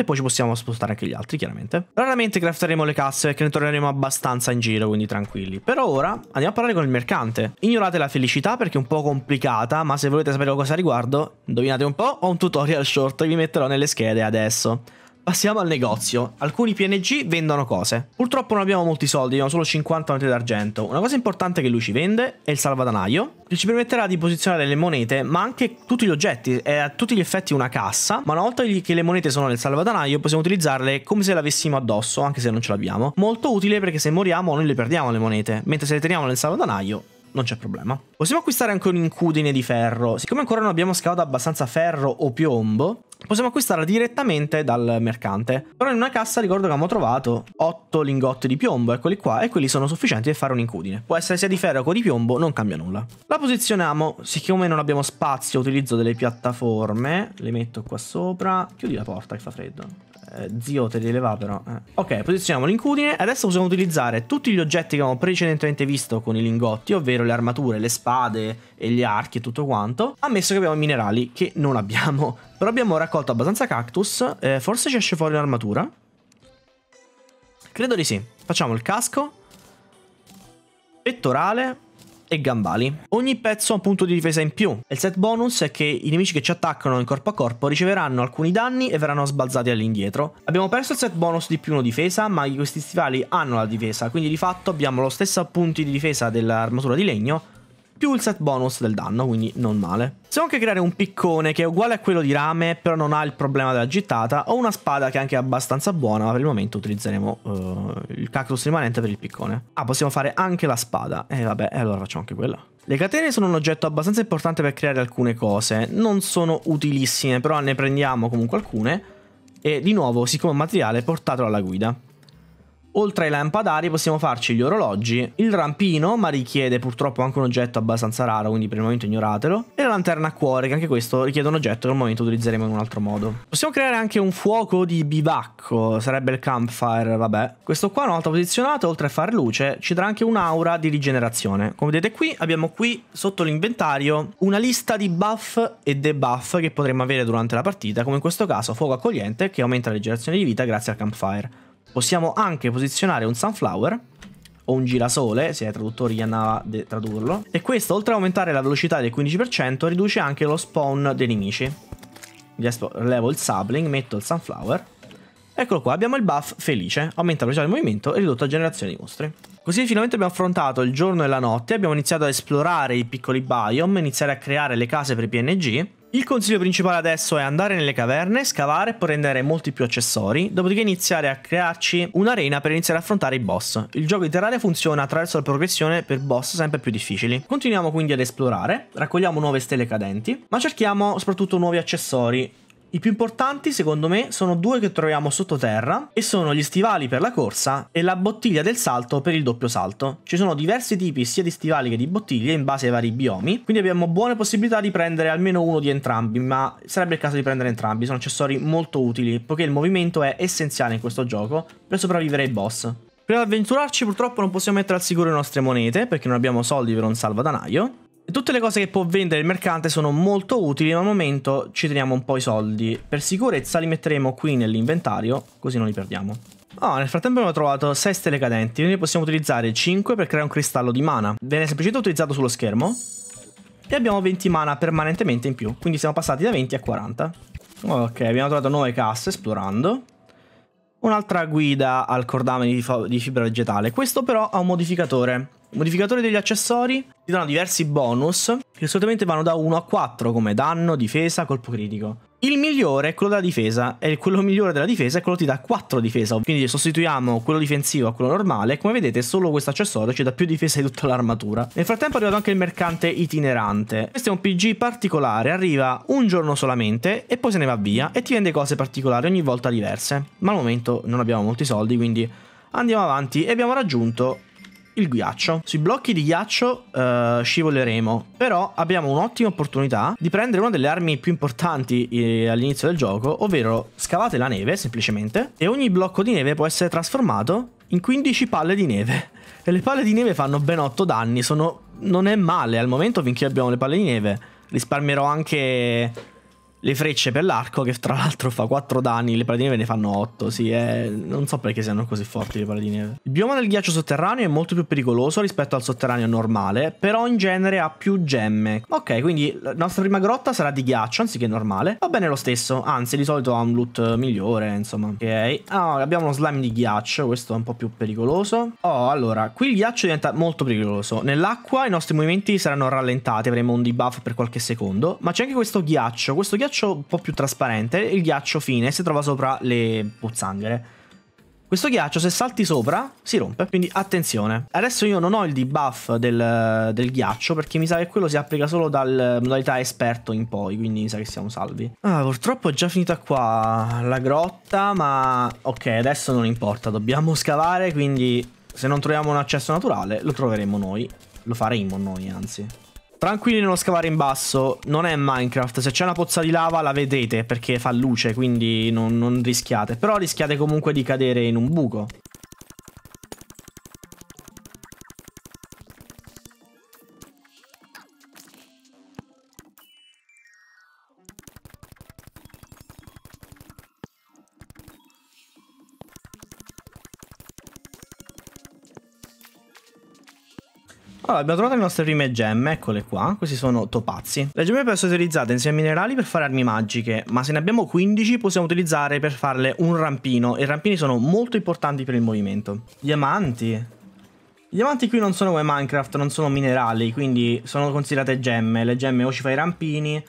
Speaker 1: e poi ci possiamo spostare anche gli altri chiaramente. Raramente crafteremo le casse perché ne torneremo abbastanza in giro quindi tranquilli. Per ora andiamo a parlare con il mercante. Ignorate la felicità perché è un po' complicata ma se volete sapere cosa riguardo, indovinate un po', ho un tutorial short che vi metterò nelle schede adesso. Passiamo al negozio. Alcuni PNG vendono cose. Purtroppo non abbiamo molti soldi, abbiamo solo 50 monete d'argento. Una cosa importante che lui ci vende è il salvadanaio, che ci permetterà di posizionare le monete, ma anche tutti gli oggetti. È a tutti gli effetti una cassa, ma una volta che le monete sono nel salvadanaio possiamo utilizzarle come se le avessimo addosso, anche se non ce l'abbiamo. Molto utile perché se moriamo noi le perdiamo le monete, mentre se le teniamo nel salvadanaio non c'è problema. Possiamo acquistare anche un'incudine di ferro. Siccome ancora non abbiamo scavato abbastanza ferro o piombo, possiamo acquistarla direttamente dal mercante. Però in una cassa ricordo che abbiamo trovato 8 lingotti di piombo, eccoli qua, e quelli sono sufficienti per fare un'incudine. Può essere sia di ferro che di piombo, non cambia nulla. La posizioniamo, siccome non abbiamo spazio utilizzo delle piattaforme, le metto qua sopra, chiudi la porta che fa freddo. Eh, zio te li leva però. Eh. Ok, posizioniamo l'incudine. Adesso possiamo utilizzare tutti gli oggetti che abbiamo precedentemente visto con i lingotti, ovvero le armature, le spade e gli archi e tutto quanto, ammesso che abbiamo minerali che non abbiamo. Però abbiamo raccolto abbastanza cactus, eh, forse ci esce fuori un'armatura. Credo di sì. Facciamo il casco, pettorale e gambali. Ogni pezzo ha un punto di difesa in più. Il set bonus è che i nemici che ci attaccano in corpo a corpo riceveranno alcuni danni e verranno sbalzati all'indietro. Abbiamo perso il set bonus di più 1 difesa, ma questi stivali hanno la difesa, quindi di fatto abbiamo lo stesso punto di difesa dell'armatura di legno, più il set bonus del danno, quindi non male. Possiamo anche creare un piccone che è uguale a quello di rame, però non ha il problema della gittata, o una spada che è anche abbastanza buona, ma per il momento utilizzeremo uh, il cactus rimanente per il piccone. Ah, possiamo fare anche la spada, e eh, vabbè, allora facciamo anche quella. Le catene sono un oggetto abbastanza importante per creare alcune cose, non sono utilissime, però ne prendiamo comunque alcune, e di nuovo, siccome è materiale, portatelo alla guida. Oltre ai lampadari possiamo farci gli orologi, il rampino, ma richiede purtroppo anche un oggetto abbastanza raro, quindi per il momento ignoratelo, e la lanterna a cuore, che anche questo richiede un oggetto che al momento utilizzeremo in un altro modo. Possiamo creare anche un fuoco di bivacco, sarebbe il campfire, vabbè. Questo qua una volta posizionato, oltre a far luce, ci darà anche un'aura di rigenerazione. Come vedete qui, abbiamo qui sotto l'inventario una lista di buff e debuff che potremmo avere durante la partita, come in questo caso fuoco accogliente che aumenta la rigenerazione di vita grazie al campfire. Possiamo anche posizionare un sunflower o un girasole, se ai traduttori gli andava a tradurlo. E questo, oltre ad aumentare la velocità del 15%, riduce anche lo spawn dei nemici. Levo il sapling, metto il sunflower. Eccolo qua, abbiamo il buff felice. Aumenta la velocità del movimento e ridotto la generazione di mostri. Così finalmente abbiamo affrontato il giorno e la notte, abbiamo iniziato a esplorare i piccoli biome, iniziare a creare le case per i PNG il consiglio principale adesso è andare nelle caverne, scavare e prendere molti più accessori, dopodiché iniziare a crearci un'arena per iniziare ad affrontare i boss. Il gioco di Terraria funziona attraverso la progressione per boss sempre più difficili. Continuiamo quindi ad esplorare, raccogliamo nuove stelle cadenti, ma cerchiamo soprattutto nuovi accessori i più importanti, secondo me, sono due che troviamo sottoterra e sono gli stivali per la corsa e la bottiglia del salto per il doppio salto. Ci sono diversi tipi sia di stivali che di bottiglie in base ai vari biomi, quindi abbiamo buone possibilità di prendere almeno uno di entrambi, ma sarebbe il caso di prendere entrambi, sono accessori molto utili, poiché il movimento è essenziale in questo gioco per sopravvivere ai boss. Prima di avventurarci purtroppo non possiamo mettere al sicuro le nostre monete, perché non abbiamo soldi per un salvadanaio, Tutte le cose che può vendere il mercante sono molto utili, ma al momento ci teniamo un po' i soldi. Per sicurezza li metteremo qui nell'inventario, così non li perdiamo. oh, nel frattempo abbiamo trovato 6 stelle cadenti, quindi possiamo utilizzare 5 per creare un cristallo di mana. Viene semplicemente utilizzato sullo schermo. E abbiamo 20 mana permanentemente in più, quindi siamo passati da 20 a 40. Ok, abbiamo trovato nuove casse esplorando. Un'altra guida al cordame di, fibra vegetale. Questo però ha un modificatore. Modificatore degli accessori ti danno diversi bonus che solitamente vanno da 1 a 4 come danno, difesa, colpo critico. Il migliore è quello della difesa e quello migliore della difesa è quello che ti dà 4 difesa, quindi sostituiamo quello difensivo a quello normale. Come vedete solo questo accessorio ci dà più difesa di tutta l'armatura. Nel frattempo è arrivato anche il mercante itinerante. Questo è un PG particolare, arriva un giorno solamente e poi se ne va via e ti vende cose particolari ogni volta diverse. Ma al momento non abbiamo molti soldi quindi andiamo avanti e abbiamo raggiunto il ghiaccio. Sui blocchi di ghiaccio uh, scivoleremo, però abbiamo un'ottima opportunità di prendere una delle armi più importanti eh, all'inizio del gioco, ovvero scavate la neve semplicemente e ogni blocco di neve può essere trasformato in 15 palle di neve. E le palle di neve fanno ben 8 danni, sono... non è male al momento finché abbiamo le palle di neve. Risparmierò anche le frecce per l'arco che tra l'altro fa 4 danni, le paladine di ne fanno 8, sì, eh, non so perché siano così forti le paladine. Il bioma del ghiaccio sotterraneo è molto più pericoloso rispetto al sotterraneo normale, però in genere ha più gemme. Ok, quindi la nostra prima grotta sarà di ghiaccio anziché normale, va bene lo stesso, anzi di solito ha un loot migliore, insomma. Ok, ah, abbiamo uno slime di ghiaccio, questo è un po' più pericoloso. Oh, allora, qui il ghiaccio diventa molto pericoloso, nell'acqua i nostri movimenti saranno rallentati, avremo un debuff per qualche secondo, ma c'è anche questo ghiaccio, questo ghiaccio ghiaccio un po' più trasparente, il ghiaccio fine, si trova sopra le pozzanghere. Questo ghiaccio se salti sopra si rompe, quindi attenzione. Adesso io non ho il debuff del, del ghiaccio perché mi sa che quello si applica solo dal modalità esperto in poi, quindi mi sa che siamo salvi. Ah, purtroppo è già finita qua la grotta, ma ok, adesso non importa, dobbiamo scavare, quindi se non troviamo un accesso naturale lo troveremo noi, lo faremo noi anzi. Tranquilli non scavare in basso, non è Minecraft, se c'è una pozza di lava la vedete perché fa luce, quindi non, non rischiate, però rischiate comunque di cadere in un buco. abbiamo trovato le nostre prime gemme, eccole qua. Questi sono topazzi. Le gemme possono essere utilizzate insieme ai minerali per fare armi magiche, ma se ne abbiamo 15 possiamo utilizzare per farle un rampino, e i rampini sono molto importanti per il movimento. Diamanti. I diamanti qui non sono come Minecraft, non sono minerali, quindi sono considerate gemme. Le gemme o ci fai i rampini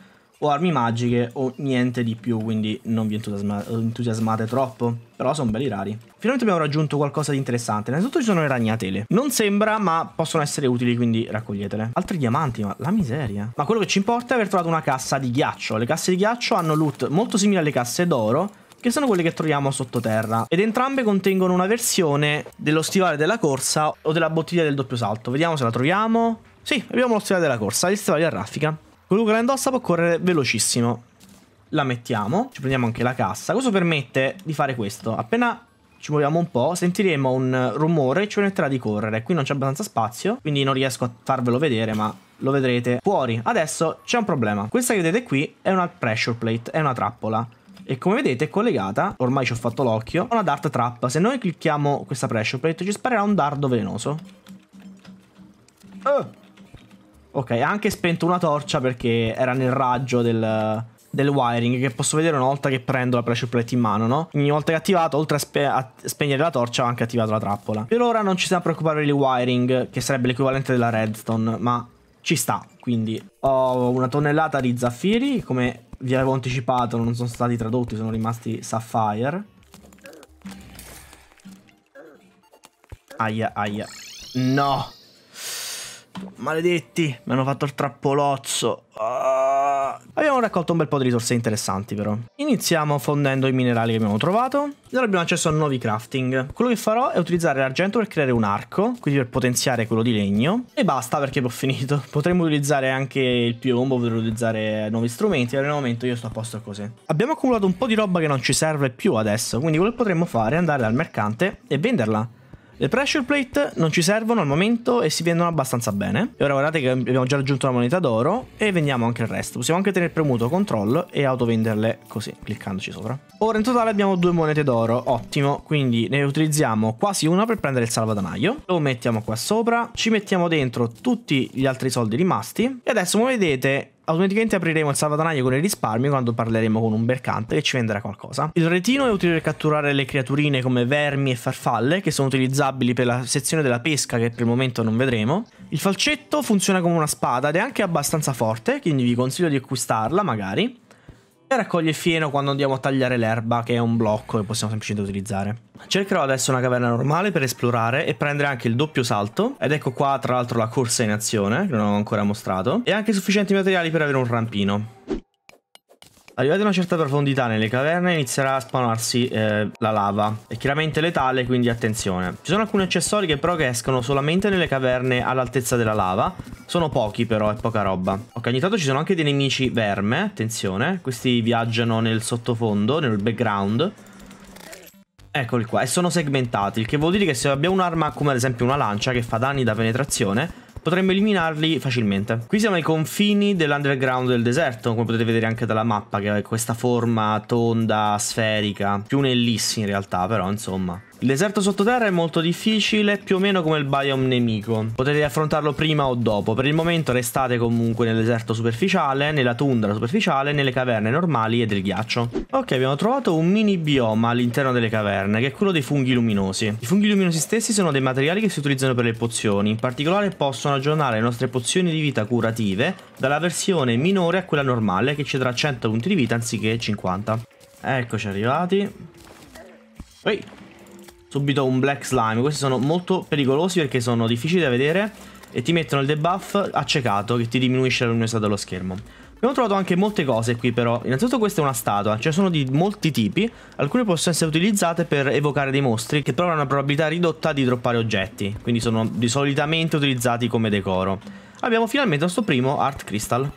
Speaker 1: o armi magiche o niente di più, quindi non vi entusiasma entusiasmate troppo. Però sono belli rari. Finalmente abbiamo raggiunto qualcosa di interessante. Innanzitutto ci sono le ragnatele. Non sembra, ma possono essere utili, quindi raccoglietele. Altri diamanti, ma la miseria. Ma quello che ci importa è aver trovato una cassa di ghiaccio. Le casse di ghiaccio hanno loot molto simile alle casse d'oro, che sono quelle che troviamo sottoterra ed entrambe contengono una versione dello stivale della corsa o della bottiglia del doppio salto. Vediamo se la troviamo. Sì, abbiamo lo stivale della corsa, il stivale a raffica. Quello che la indossa può correre velocissimo. La mettiamo, ci prendiamo anche la cassa. Questo permette di fare questo. Appena ci muoviamo un po', sentiremo un rumore e ci permetterà di correre. Qui non c'è abbastanza spazio, quindi non riesco a farvelo vedere, ma lo vedrete fuori. Adesso c'è un problema. Questa che vedete qui è una pressure plate, è una trappola. E come vedete è collegata, ormai ci ho fatto l'occhio, a una dart trap. Se noi clicchiamo questa pressure plate ci sparerà un dardo velenoso. Oh! Ok, ha anche spento una torcia perché era nel raggio del, del wiring che posso vedere una volta che prendo la pressure plate in mano, no? Ogni volta che è attivato, oltre a, spe a spegnere la torcia, ha anche attivato la trappola. Per ora non ci stiamo a preoccupare del wiring, che sarebbe l'equivalente della redstone, ma ci sta, quindi ho una tonnellata di zaffiri, come vi avevo anticipato non sono stati tradotti, sono rimasti sapphire. Aia, aia. No! Maledetti, mi hanno fatto il trappolozzo. Ah. Abbiamo raccolto un bel po' di risorse interessanti però. Iniziamo fondendo i minerali che abbiamo trovato. Ora abbiamo accesso a nuovi crafting. Quello che farò è utilizzare l'argento per creare un arco, quindi per potenziare quello di legno. E basta perché ho finito. Potremmo utilizzare anche il piombo, potremmo utilizzare nuovi strumenti, al momento io sto a posto così. Abbiamo accumulato un po' di roba che non ci serve più adesso, quindi quello che potremmo fare è andare al mercante e venderla. Le pressure plate non ci servono al momento e si vendono abbastanza bene. E ora guardate che abbiamo già raggiunto la moneta d'oro e vendiamo anche il resto. Possiamo anche tenere premuto CTRL e autovenderle così, cliccandoci sopra. Ora in totale abbiamo due monete d'oro, ottimo. Quindi ne utilizziamo quasi una per prendere il salvadanaio. Lo mettiamo qua sopra, ci mettiamo dentro tutti gli altri soldi rimasti. E adesso come vedete automaticamente apriremo il salvadanaio con i risparmi quando parleremo con un mercante che ci venderà qualcosa. Il retino è utile per catturare le creaturine come vermi e farfalle che sono utilizzabili per la sezione della pesca che per il momento non vedremo. Il falcetto funziona come una spada ed è anche abbastanza forte, quindi vi consiglio di acquistarla magari raccoglie fieno quando andiamo a tagliare l'erba, che è un blocco che possiamo semplicemente utilizzare. Cercherò adesso una caverna normale per esplorare e prendere anche il doppio salto. Ed ecco qua, tra l'altro, la corsa in azione, che non ho ancora mostrato. E anche sufficienti materiali per avere un rampino. Arrivati a una certa profondità nelle caverne inizierà a spawnarsi eh, la lava. È chiaramente letale, quindi attenzione. Ci sono alcuni accessori che però escono solamente nelle caverne all'altezza della lava. Sono pochi però, è poca roba. Ok, ogni tanto ci sono anche dei nemici verme, attenzione. Questi viaggiano nel sottofondo, nel background. Eccoli qua, e sono segmentati, il che vuol dire che se abbiamo un'arma come ad esempio una lancia che fa danni da penetrazione potremmo eliminarli facilmente. Qui siamo ai confini dell'underground del deserto, come potete vedere anche dalla mappa, che ha questa forma tonda, sferica, più un'ellissi in realtà, però insomma. Il deserto sottoterra è molto difficile, più o meno come il biome nemico. Potete affrontarlo prima o dopo. Per il momento restate comunque nel deserto superficiale, nella tundra superficiale, nelle caverne normali e del ghiaccio. Ok, abbiamo trovato un mini bioma all'interno delle caverne, che è quello dei funghi luminosi. I funghi luminosi stessi sono dei materiali che si utilizzano per le pozioni. In particolare possono aggiornare le nostre pozioni di vita curative dalla versione minore a quella normale, che ci darà 100 punti di vita anziché 50. Eccoci arrivati. Ehi! subito un black slime. Questi sono molto pericolosi perché sono difficili da vedere e ti mettono il debuff accecato che ti diminuisce la luminosità dello schermo. Abbiamo trovato anche molte cose qui però, innanzitutto questa è una statua, ce cioè ne sono di molti tipi, alcune possono essere utilizzate per evocare dei mostri che però hanno una probabilità ridotta di droppare oggetti, quindi sono di solitamente utilizzati come decoro. Abbiamo finalmente il nostro primo Art Crystal.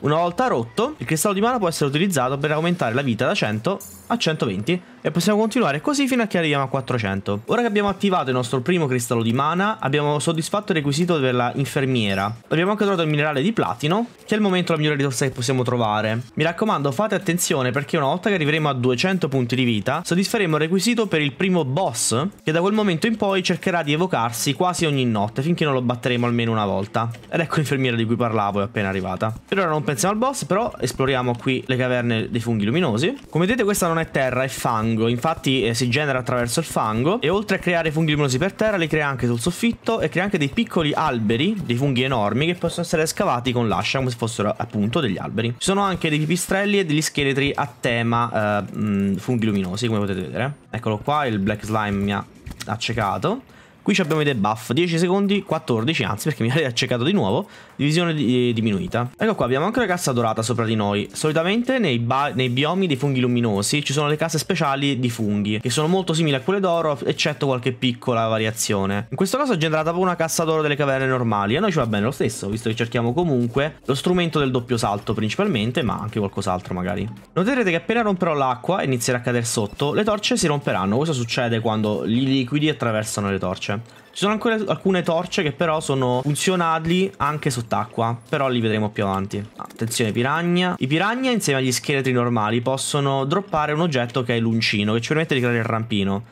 Speaker 1: Una volta rotto, il cristallo di mana può essere utilizzato per aumentare la vita da 100 a 120 e possiamo continuare così fino a che arriviamo a 400. Ora che abbiamo attivato il nostro primo cristallo di mana, abbiamo soddisfatto il requisito per la infermiera. Abbiamo anche trovato il minerale di platino, che è al momento la migliore risorsa che possiamo trovare. Mi raccomando fate attenzione perché una volta che arriveremo a 200 punti di vita, soddisferemo il requisito per il primo boss, che da quel momento in poi cercherà di evocarsi quasi ogni notte, finché non lo batteremo almeno una volta. Ed ecco l'infermiera di cui parlavo, è appena arrivata. Per ora non pensiamo al boss, però esploriamo qui le caverne dei funghi luminosi. Come vedete questa non non è terra, è fango. Infatti eh, si genera attraverso il fango. E oltre a creare funghi luminosi per terra, li crea anche sul soffitto e crea anche dei piccoli alberi, dei funghi enormi, che possono essere scavati con l'ascia, come se fossero appunto degli alberi. Ci sono anche dei pipistrelli e degli scheletri a tema eh, funghi luminosi, come potete vedere. Eccolo qua, il black slime mi ha accecato. Qui abbiamo i debuff, 10 secondi, 14 anzi perché mi ha accecato di nuovo divisione di eh, diminuita. Ecco qua, abbiamo anche la cassa dorata sopra di noi. Solitamente nei, nei, biomi dei funghi luminosi ci sono le casse speciali di funghi, che sono molto simili a quelle d'oro, eccetto qualche piccola variazione. In questo caso è generata proprio una cassa d'oro delle caverne normali, a noi ci va bene lo stesso, visto che cerchiamo comunque lo strumento del doppio salto principalmente, ma anche qualcos'altro magari. Noterete che appena romperò l'acqua e inizierà a cadere sotto, le torce si romperanno. Cosa succede quando i liquidi attraversano le torce? Ci sono ancora alcune torce che però sono funzionali anche sott'acqua, però li vedremo più avanti. Attenzione piragna. I piragna insieme agli scheletri normali possono droppare un oggetto che è l'uncino, che ci permette di creare il rampino.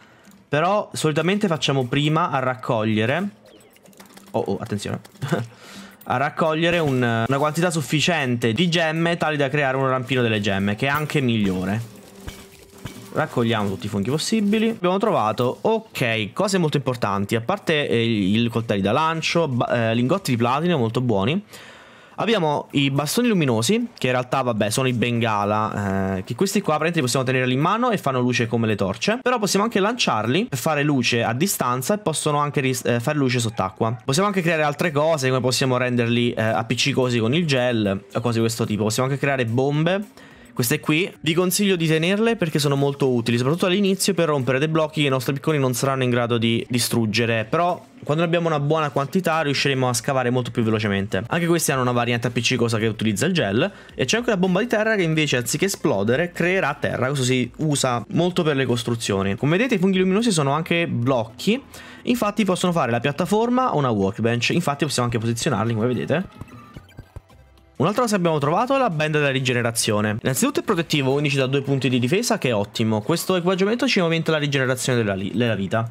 Speaker 1: Però solitamente facciamo prima a raccogliere... Oh, oh, attenzione. a raccogliere un, una quantità sufficiente di gemme tali da creare un rampino delle gemme, che è anche migliore. Raccogliamo tutti i funghi possibili. Abbiamo trovato, ok, cose molto importanti. A parte eh, i coltelli da lancio, eh, lingotti di platino molto buoni. Abbiamo i bastoni luminosi, che in realtà, vabbè, sono i bengala, eh, che questi qua praticamente possiamo tenerli in mano e fanno luce come le torce. Però possiamo anche lanciarli per fare luce a distanza e possono anche eh, fare luce sott'acqua. Possiamo anche creare altre cose, come possiamo renderli eh, appiccicosi con il gel, cose di questo tipo. Possiamo anche creare bombe queste qui vi consiglio di tenerle perché sono molto utili, soprattutto all'inizio per rompere dei blocchi che i nostri picconi non saranno in grado di distruggere, però quando ne abbiamo una buona quantità riusciremo a scavare molto più velocemente. Anche questi hanno una variante appiccicosa che utilizza il gel e c'è anche la bomba di terra che invece anziché esplodere creerà terra, questo si usa molto per le costruzioni. Come vedete i funghi luminosi sono anche blocchi, infatti possono fare la piattaforma o una workbench, infatti possiamo anche posizionarli come vedete Un'altra cosa che abbiamo trovato è la band della rigenerazione. Innanzitutto è protettivo 11 da 2 punti di difesa che è ottimo. Questo equipaggiamento ci aumenta la rigenerazione della, della vita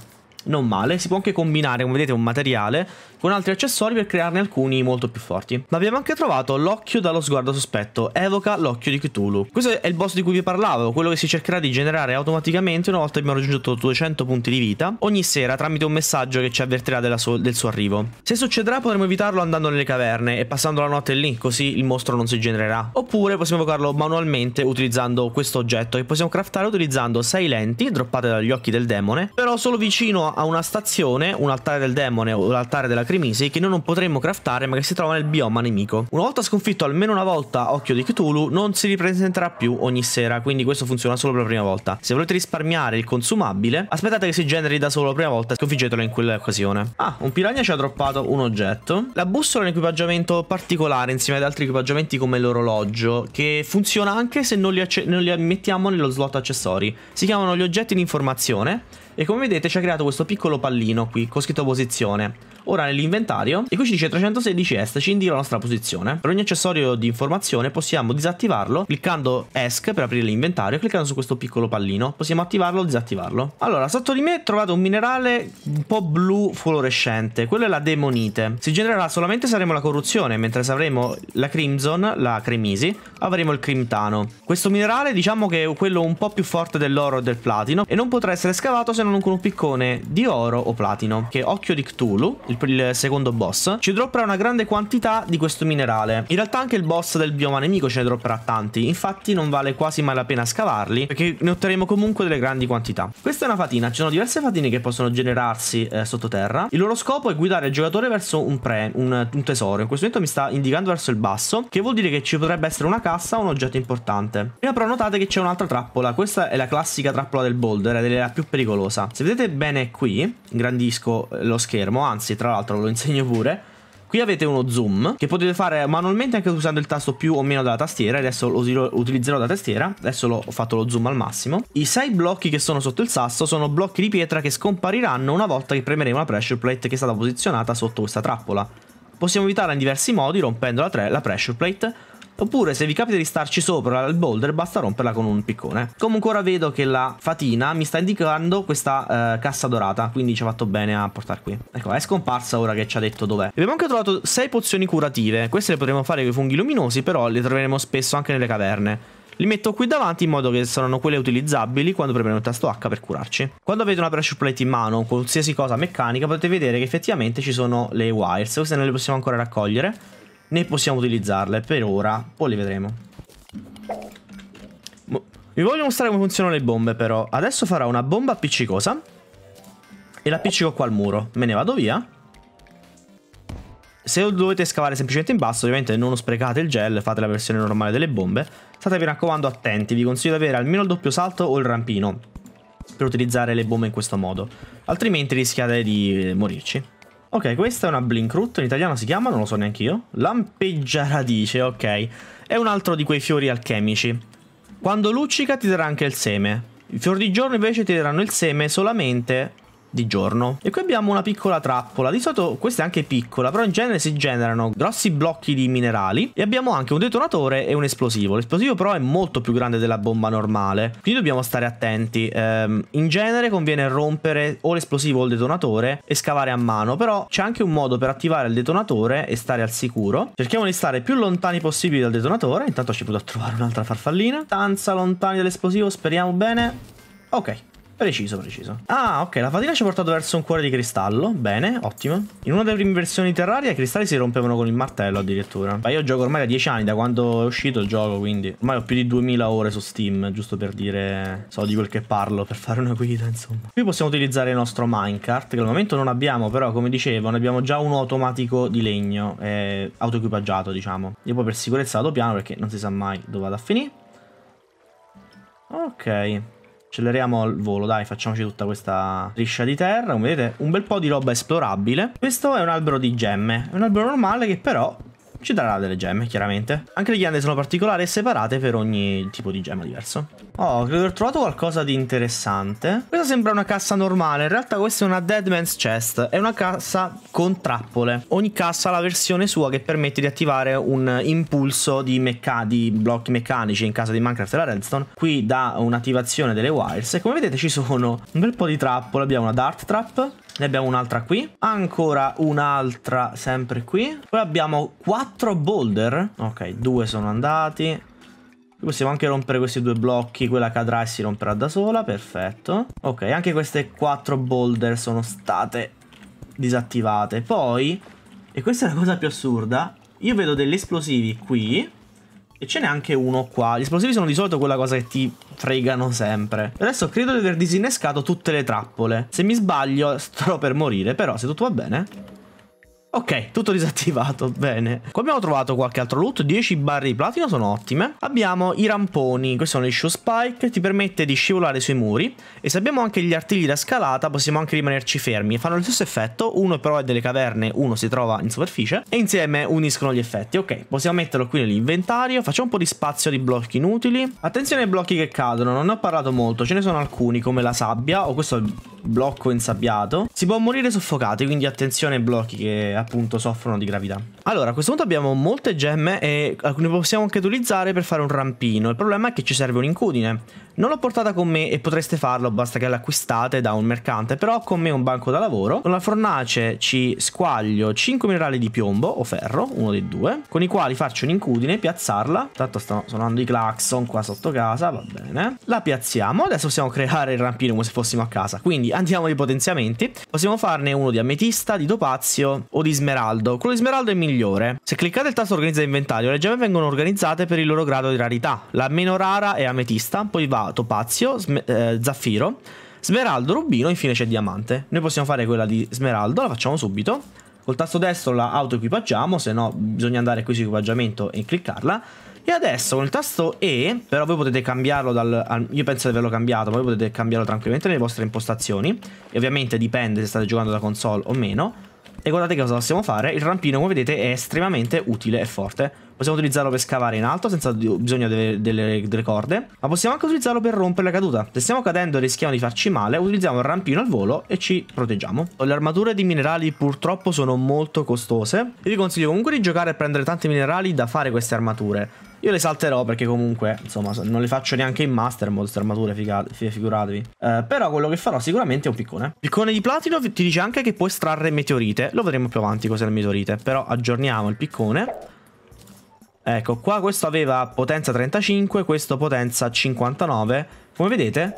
Speaker 1: non male. Si può anche combinare, come vedete, un materiale con altri accessori per crearne alcuni molto più forti. Ma abbiamo anche trovato l'occhio dallo sguardo sospetto, evoca l'occhio di Cthulhu. Questo è il boss di cui vi parlavo, quello che si cercherà di generare automaticamente una volta abbiamo raggiunto 200 punti di vita, ogni sera tramite un messaggio che ci avvertirà su del suo arrivo. Se succederà potremo evitarlo andando nelle caverne e passando la notte lì, così il mostro non si genererà. Oppure possiamo evocarlo manualmente utilizzando questo oggetto che possiamo craftare utilizzando 6 lenti droppate dagli occhi del demone, però solo vicino a una stazione, un altare del demone o l'altare della critica altri misi che noi non potremmo craftare ma che si trova nel bioma nemico. Una volta sconfitto almeno una volta Occhio di Cthulhu non si ripresenterà più ogni sera, quindi questo funziona solo per la prima volta. Se volete risparmiare il consumabile, aspettate che si generi da solo la prima volta e sconfiggetelo in quell'occasione. Ah, un piranha ci ha droppato un oggetto. La bussola è un equipaggiamento particolare insieme ad altri equipaggiamenti come l'orologio, che funziona anche se non li, non li mettiamo nello slot accessori. Si chiamano gli oggetti di informazione e come vedete ci ha creato questo piccolo pallino qui con scritto posizione. Ora nell'inventario, e qui ci dice 316 est, ci indica la nostra posizione. Per ogni accessorio di informazione possiamo disattivarlo cliccando ESC per aprire l'inventario e cliccando su questo piccolo pallino. Possiamo attivarlo o disattivarlo. Allora, sotto di me trovate un minerale un po' blu fluorescente, quello è la demonite. Si genererà solamente se avremo la corruzione, mentre se avremo la crimson, la cremisi, avremo il crimtano. Questo minerale diciamo che è quello un po' più forte dell'oro e del platino e non potrà essere scavato se non con un piccone di oro o platino, che è Occhio di Cthulhu, il il, il secondo boss, ci dropperà una grande quantità di questo minerale. In realtà anche il boss del bioma nemico ce ne dropperà tanti, infatti non vale quasi mai la pena scavarli, perché ne otterremo comunque delle grandi quantità. Questa è una fatina, ci sono diverse fatine che possono generarsi eh, sottoterra. Il loro scopo è guidare il giocatore verso un, pre, un, un tesoro. In questo momento mi sta indicando verso il basso, che vuol dire che ci potrebbe essere una cassa o un oggetto importante. Prima però notate che c'è un'altra trappola, questa è la classica trappola del boulder, ed è la più pericolosa. Se vedete bene qui, ingrandisco eh, lo schermo, anzi tra l'altro ve lo insegno pure. Qui avete uno zoom che potete fare manualmente anche usando il tasto più o meno della tastiera. Adesso lo utilizzerò da tastiera. Adesso ho fatto lo zoom al massimo. I sei blocchi che sono sotto il sasso sono blocchi di pietra che scompariranno una volta che premeremo la pressure plate che è stata posizionata sotto questa trappola. Possiamo evitarla in diversi modi rompendo la, la pressure plate Oppure se vi capita di starci sopra al boulder basta romperla con un piccone. Comunque ora vedo che la fatina mi sta indicando questa eh, cassa dorata, quindi ci ha fatto bene a portare qui. Ecco, è scomparsa ora che ci ha detto dov'è. Abbiamo anche trovato 6 pozioni curative, queste le potremo fare con i funghi luminosi, però le troveremo spesso anche nelle caverne. Li metto qui davanti in modo che saranno quelle utilizzabili quando premiamo il tasto H per curarci. Quando avete una pressure plate in mano qualsiasi cosa meccanica potete vedere che effettivamente ci sono le wires, queste non le possiamo ancora raccogliere né possiamo utilizzarle per ora, poi le vedremo. Vi voglio mostrare come funzionano le bombe però. Adesso farò una bomba appiccicosa e l'appiccico qua al muro. Me ne vado via. Se dovete scavare semplicemente in basso, ovviamente non sprecate il gel, fate la versione normale delle bombe. State mi raccomando attenti, vi consiglio di avere almeno il doppio salto o il rampino per utilizzare le bombe in questo modo. Altrimenti rischiate di eh, morirci. Ok, questa è una blink Blinkroot, in italiano si chiama, non lo so neanche io. Lampeggia radice, ok. È un altro di quei fiori alchemici. Quando luccica ti darà anche il seme. I fiori di giorno invece ti daranno il seme solamente di giorno. E qui abbiamo una piccola trappola, di solito questa è anche piccola, però in genere si generano grossi blocchi di minerali e abbiamo anche un detonatore e un esplosivo. L'esplosivo però è molto più grande della bomba normale, quindi dobbiamo stare attenti. Ehm, in genere conviene rompere o l'esplosivo o il detonatore e scavare a mano, però c'è anche un modo per attivare il detonatore e stare al sicuro. Cerchiamo di stare più lontani possibile dal detonatore, intanto ci potrò trovare un'altra farfallina. Tanza lontani dall'esplosivo, speriamo bene. Ok, Preciso, preciso. Ah, ok, la fatina ci ha portato verso un cuore di cristallo. Bene, ottimo. In una delle prime versioni di Terraria i cristalli si rompevano con il martello addirittura. Ma io gioco ormai da 10 anni, da quando è uscito il gioco, quindi ormai ho più di 2000 ore su Steam, giusto per dire so di quel che parlo, per fare una guida, insomma. Qui possiamo utilizzare il nostro minecart, che al momento non abbiamo, però come dicevo, ne abbiamo già uno automatico di legno, eh, autoequipaggiato, diciamo. Io poi per sicurezza vado piano perché non si sa mai dove vado a finire. Ok, Acceleriamo al volo, dai, facciamoci tutta questa striscia di terra. Come vedete, un bel po' di roba esplorabile. Questo è un albero di gemme. È un albero normale che però ci darà delle gemme, chiaramente. Anche le ghiande sono particolari e separate per ogni tipo di gemma diverso. Oh, credo di aver trovato qualcosa di interessante. Questa sembra una cassa normale, in realtà questa è una Dead Man's Chest. È una cassa con trappole. Ogni cassa ha la versione sua che permette di attivare un impulso di, mecca di blocchi meccanici in casa di Minecraft e la Redstone. Qui dà un'attivazione delle wires e come vedete ci sono un bel po' di trappole. Abbiamo una Dart Trap, ne abbiamo un'altra qui. Ancora un'altra sempre qui. Poi abbiamo quattro boulder. Ok, due sono andati. Possiamo anche rompere questi due blocchi, quella cadrà e si romperà da sola, perfetto. Ok, anche queste quattro boulder sono state disattivate. Poi, e questa è la cosa più assurda, io vedo degli esplosivi qui, e ce n'è anche uno qua. Gli esplosivi sono di solito quella cosa che ti fregano sempre. Adesso credo di aver disinnescato tutte le trappole. Se mi sbaglio starò per morire, però se tutto va bene... Ok, tutto disattivato, bene. Qua abbiamo trovato qualche altro loot, 10 barre di platino sono ottime. Abbiamo i ramponi, questi sono gli shoe spike, ti permette di scivolare sui muri. E se abbiamo anche gli artigli da scalata possiamo anche rimanerci fermi. Fanno lo stesso effetto, uno però è delle caverne, uno si trova in superficie. E insieme uniscono gli effetti. Ok, possiamo metterlo qui nell'inventario. Facciamo un po' di spazio di blocchi inutili. Attenzione ai blocchi che cadono, non ne ho parlato molto. Ce ne sono alcuni come la sabbia o questo blocco insabbiato. Si può morire soffocati, quindi attenzione ai blocchi che appunto soffrono di gravità. Allora, a questo punto abbiamo molte gemme e alcune possiamo anche utilizzare per fare un rampino. Il problema è che ci serve un'incudine. Non l'ho portata con me e potreste farlo, basta che l'acquistate da un mercante, però ho con me un banco da lavoro. Con la fornace ci squaglio 5 minerali di piombo o ferro, uno dei due, con i quali faccio un'incudine, piazzarla. Tanto stanno suonando i clacson qua sotto casa, va bene. La piazziamo, adesso possiamo creare il rampino come se fossimo a casa, quindi andiamo ai potenziamenti. Possiamo farne uno di ametista, di topazio o di smeraldo. Quello di smeraldo è migliore. Se cliccate il tasto organizza inventario, le gemme vengono organizzate per il loro grado di rarità. La meno rara è ametista, poi va Topazio, Sm- eh, Zaffiro, Smeraldo, Rubino, infine c'è Diamante. Noi possiamo fare quella di Smeraldo, la facciamo subito. Col tasto destro la autoequipaggiamo, se no bisogna andare qui su equipaggiamento e cliccarla. E adesso con il tasto E, però voi potete cambiarlo dal... Io penso di averlo cambiato, ma voi potete cambiarlo tranquillamente nelle vostre impostazioni. E ovviamente dipende se state giocando da console o meno e guardate che cosa possiamo fare. Il rampino, come vedete, è estremamente utile e forte. Possiamo utilizzarlo per scavare in alto senza bisogno delle, delle, delle corde. Ma possiamo anche utilizzarlo per rompere la caduta. Se stiamo cadendo e rischiamo di farci male, utilizziamo il rampino al volo e ci proteggiamo. Le armature di minerali purtroppo sono molto costose. Io vi consiglio comunque di giocare e prendere tanti minerali da fare queste armature. Io le salterò perché comunque, insomma, non le faccio neanche in master mode, queste armature, figuratevi. Eh, però quello che farò sicuramente è un piccone. Piccone di platino ti dice anche che puoi estrarre meteorite. Lo vedremo più avanti cos'è il meteorite. Però aggiorniamo il piccone. Ecco, qua questo aveva potenza 35, questo potenza 59. Come vedete,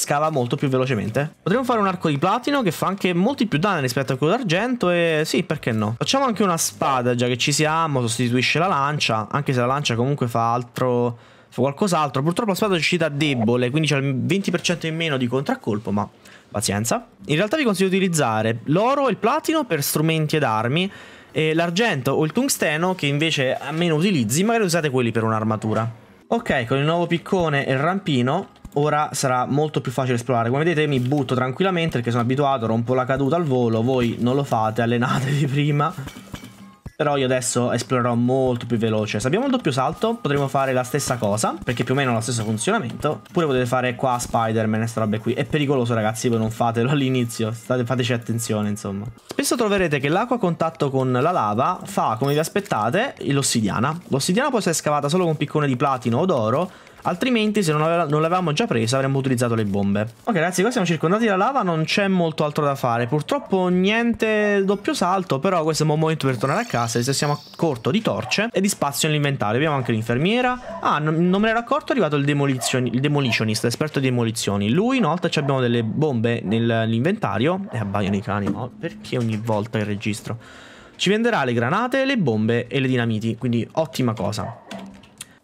Speaker 1: scava molto più velocemente. Potremmo fare un arco di platino che fa anche molti più danni rispetto a quello d'argento e sì, perché no? Facciamo anche una spada, già che ci siamo, sostituisce la lancia, anche se la lancia comunque fa altro... fa qualcos'altro. Purtroppo la spada è uscita debole, quindi c'è il 20% in meno di contraccolpo, ma pazienza. In realtà vi consiglio di utilizzare l'oro e il platino per strumenti ed armi, e l'argento o il tungsteno che invece a meno utilizzi, magari usate quelli per un'armatura. Ok, con il nuovo piccone e il rampino ora sarà molto più facile esplorare. Come vedete mi butto tranquillamente perché sono abituato, rompo la caduta al volo, voi non lo fate, allenatevi prima. Però io adesso esplorerò molto più veloce. Se abbiamo il doppio salto potremo fare la stessa cosa, perché più o meno ha lo stesso funzionamento. Oppure potete fare qua Spider-Man e queste robe qui. È pericoloso ragazzi, voi non fatelo all'inizio, fateci attenzione insomma. Spesso troverete che l'acqua a contatto con la lava fa, come vi aspettate, l'ossidiana. L'ossidiana può essere scavata solo con piccone di platino o d'oro, Altrimenti se non, l'avevamo già presa avremmo utilizzato le bombe Ok ragazzi qua siamo circondati da lava Non c'è molto altro da fare Purtroppo niente doppio salto Però questo è un buon momento per tornare a casa Se siamo a corto di torce e di spazio nell'inventario Abbiamo anche l'infermiera Ah non, non me ne ero accorto è arrivato il, demolition, il demolitionist Esperto di demolizioni Lui inoltre abbiamo delle bombe nell'inventario E abbaiono i cani ma perché ogni volta il registro Ci venderà le granate, le bombe e le dinamiti Quindi ottima cosa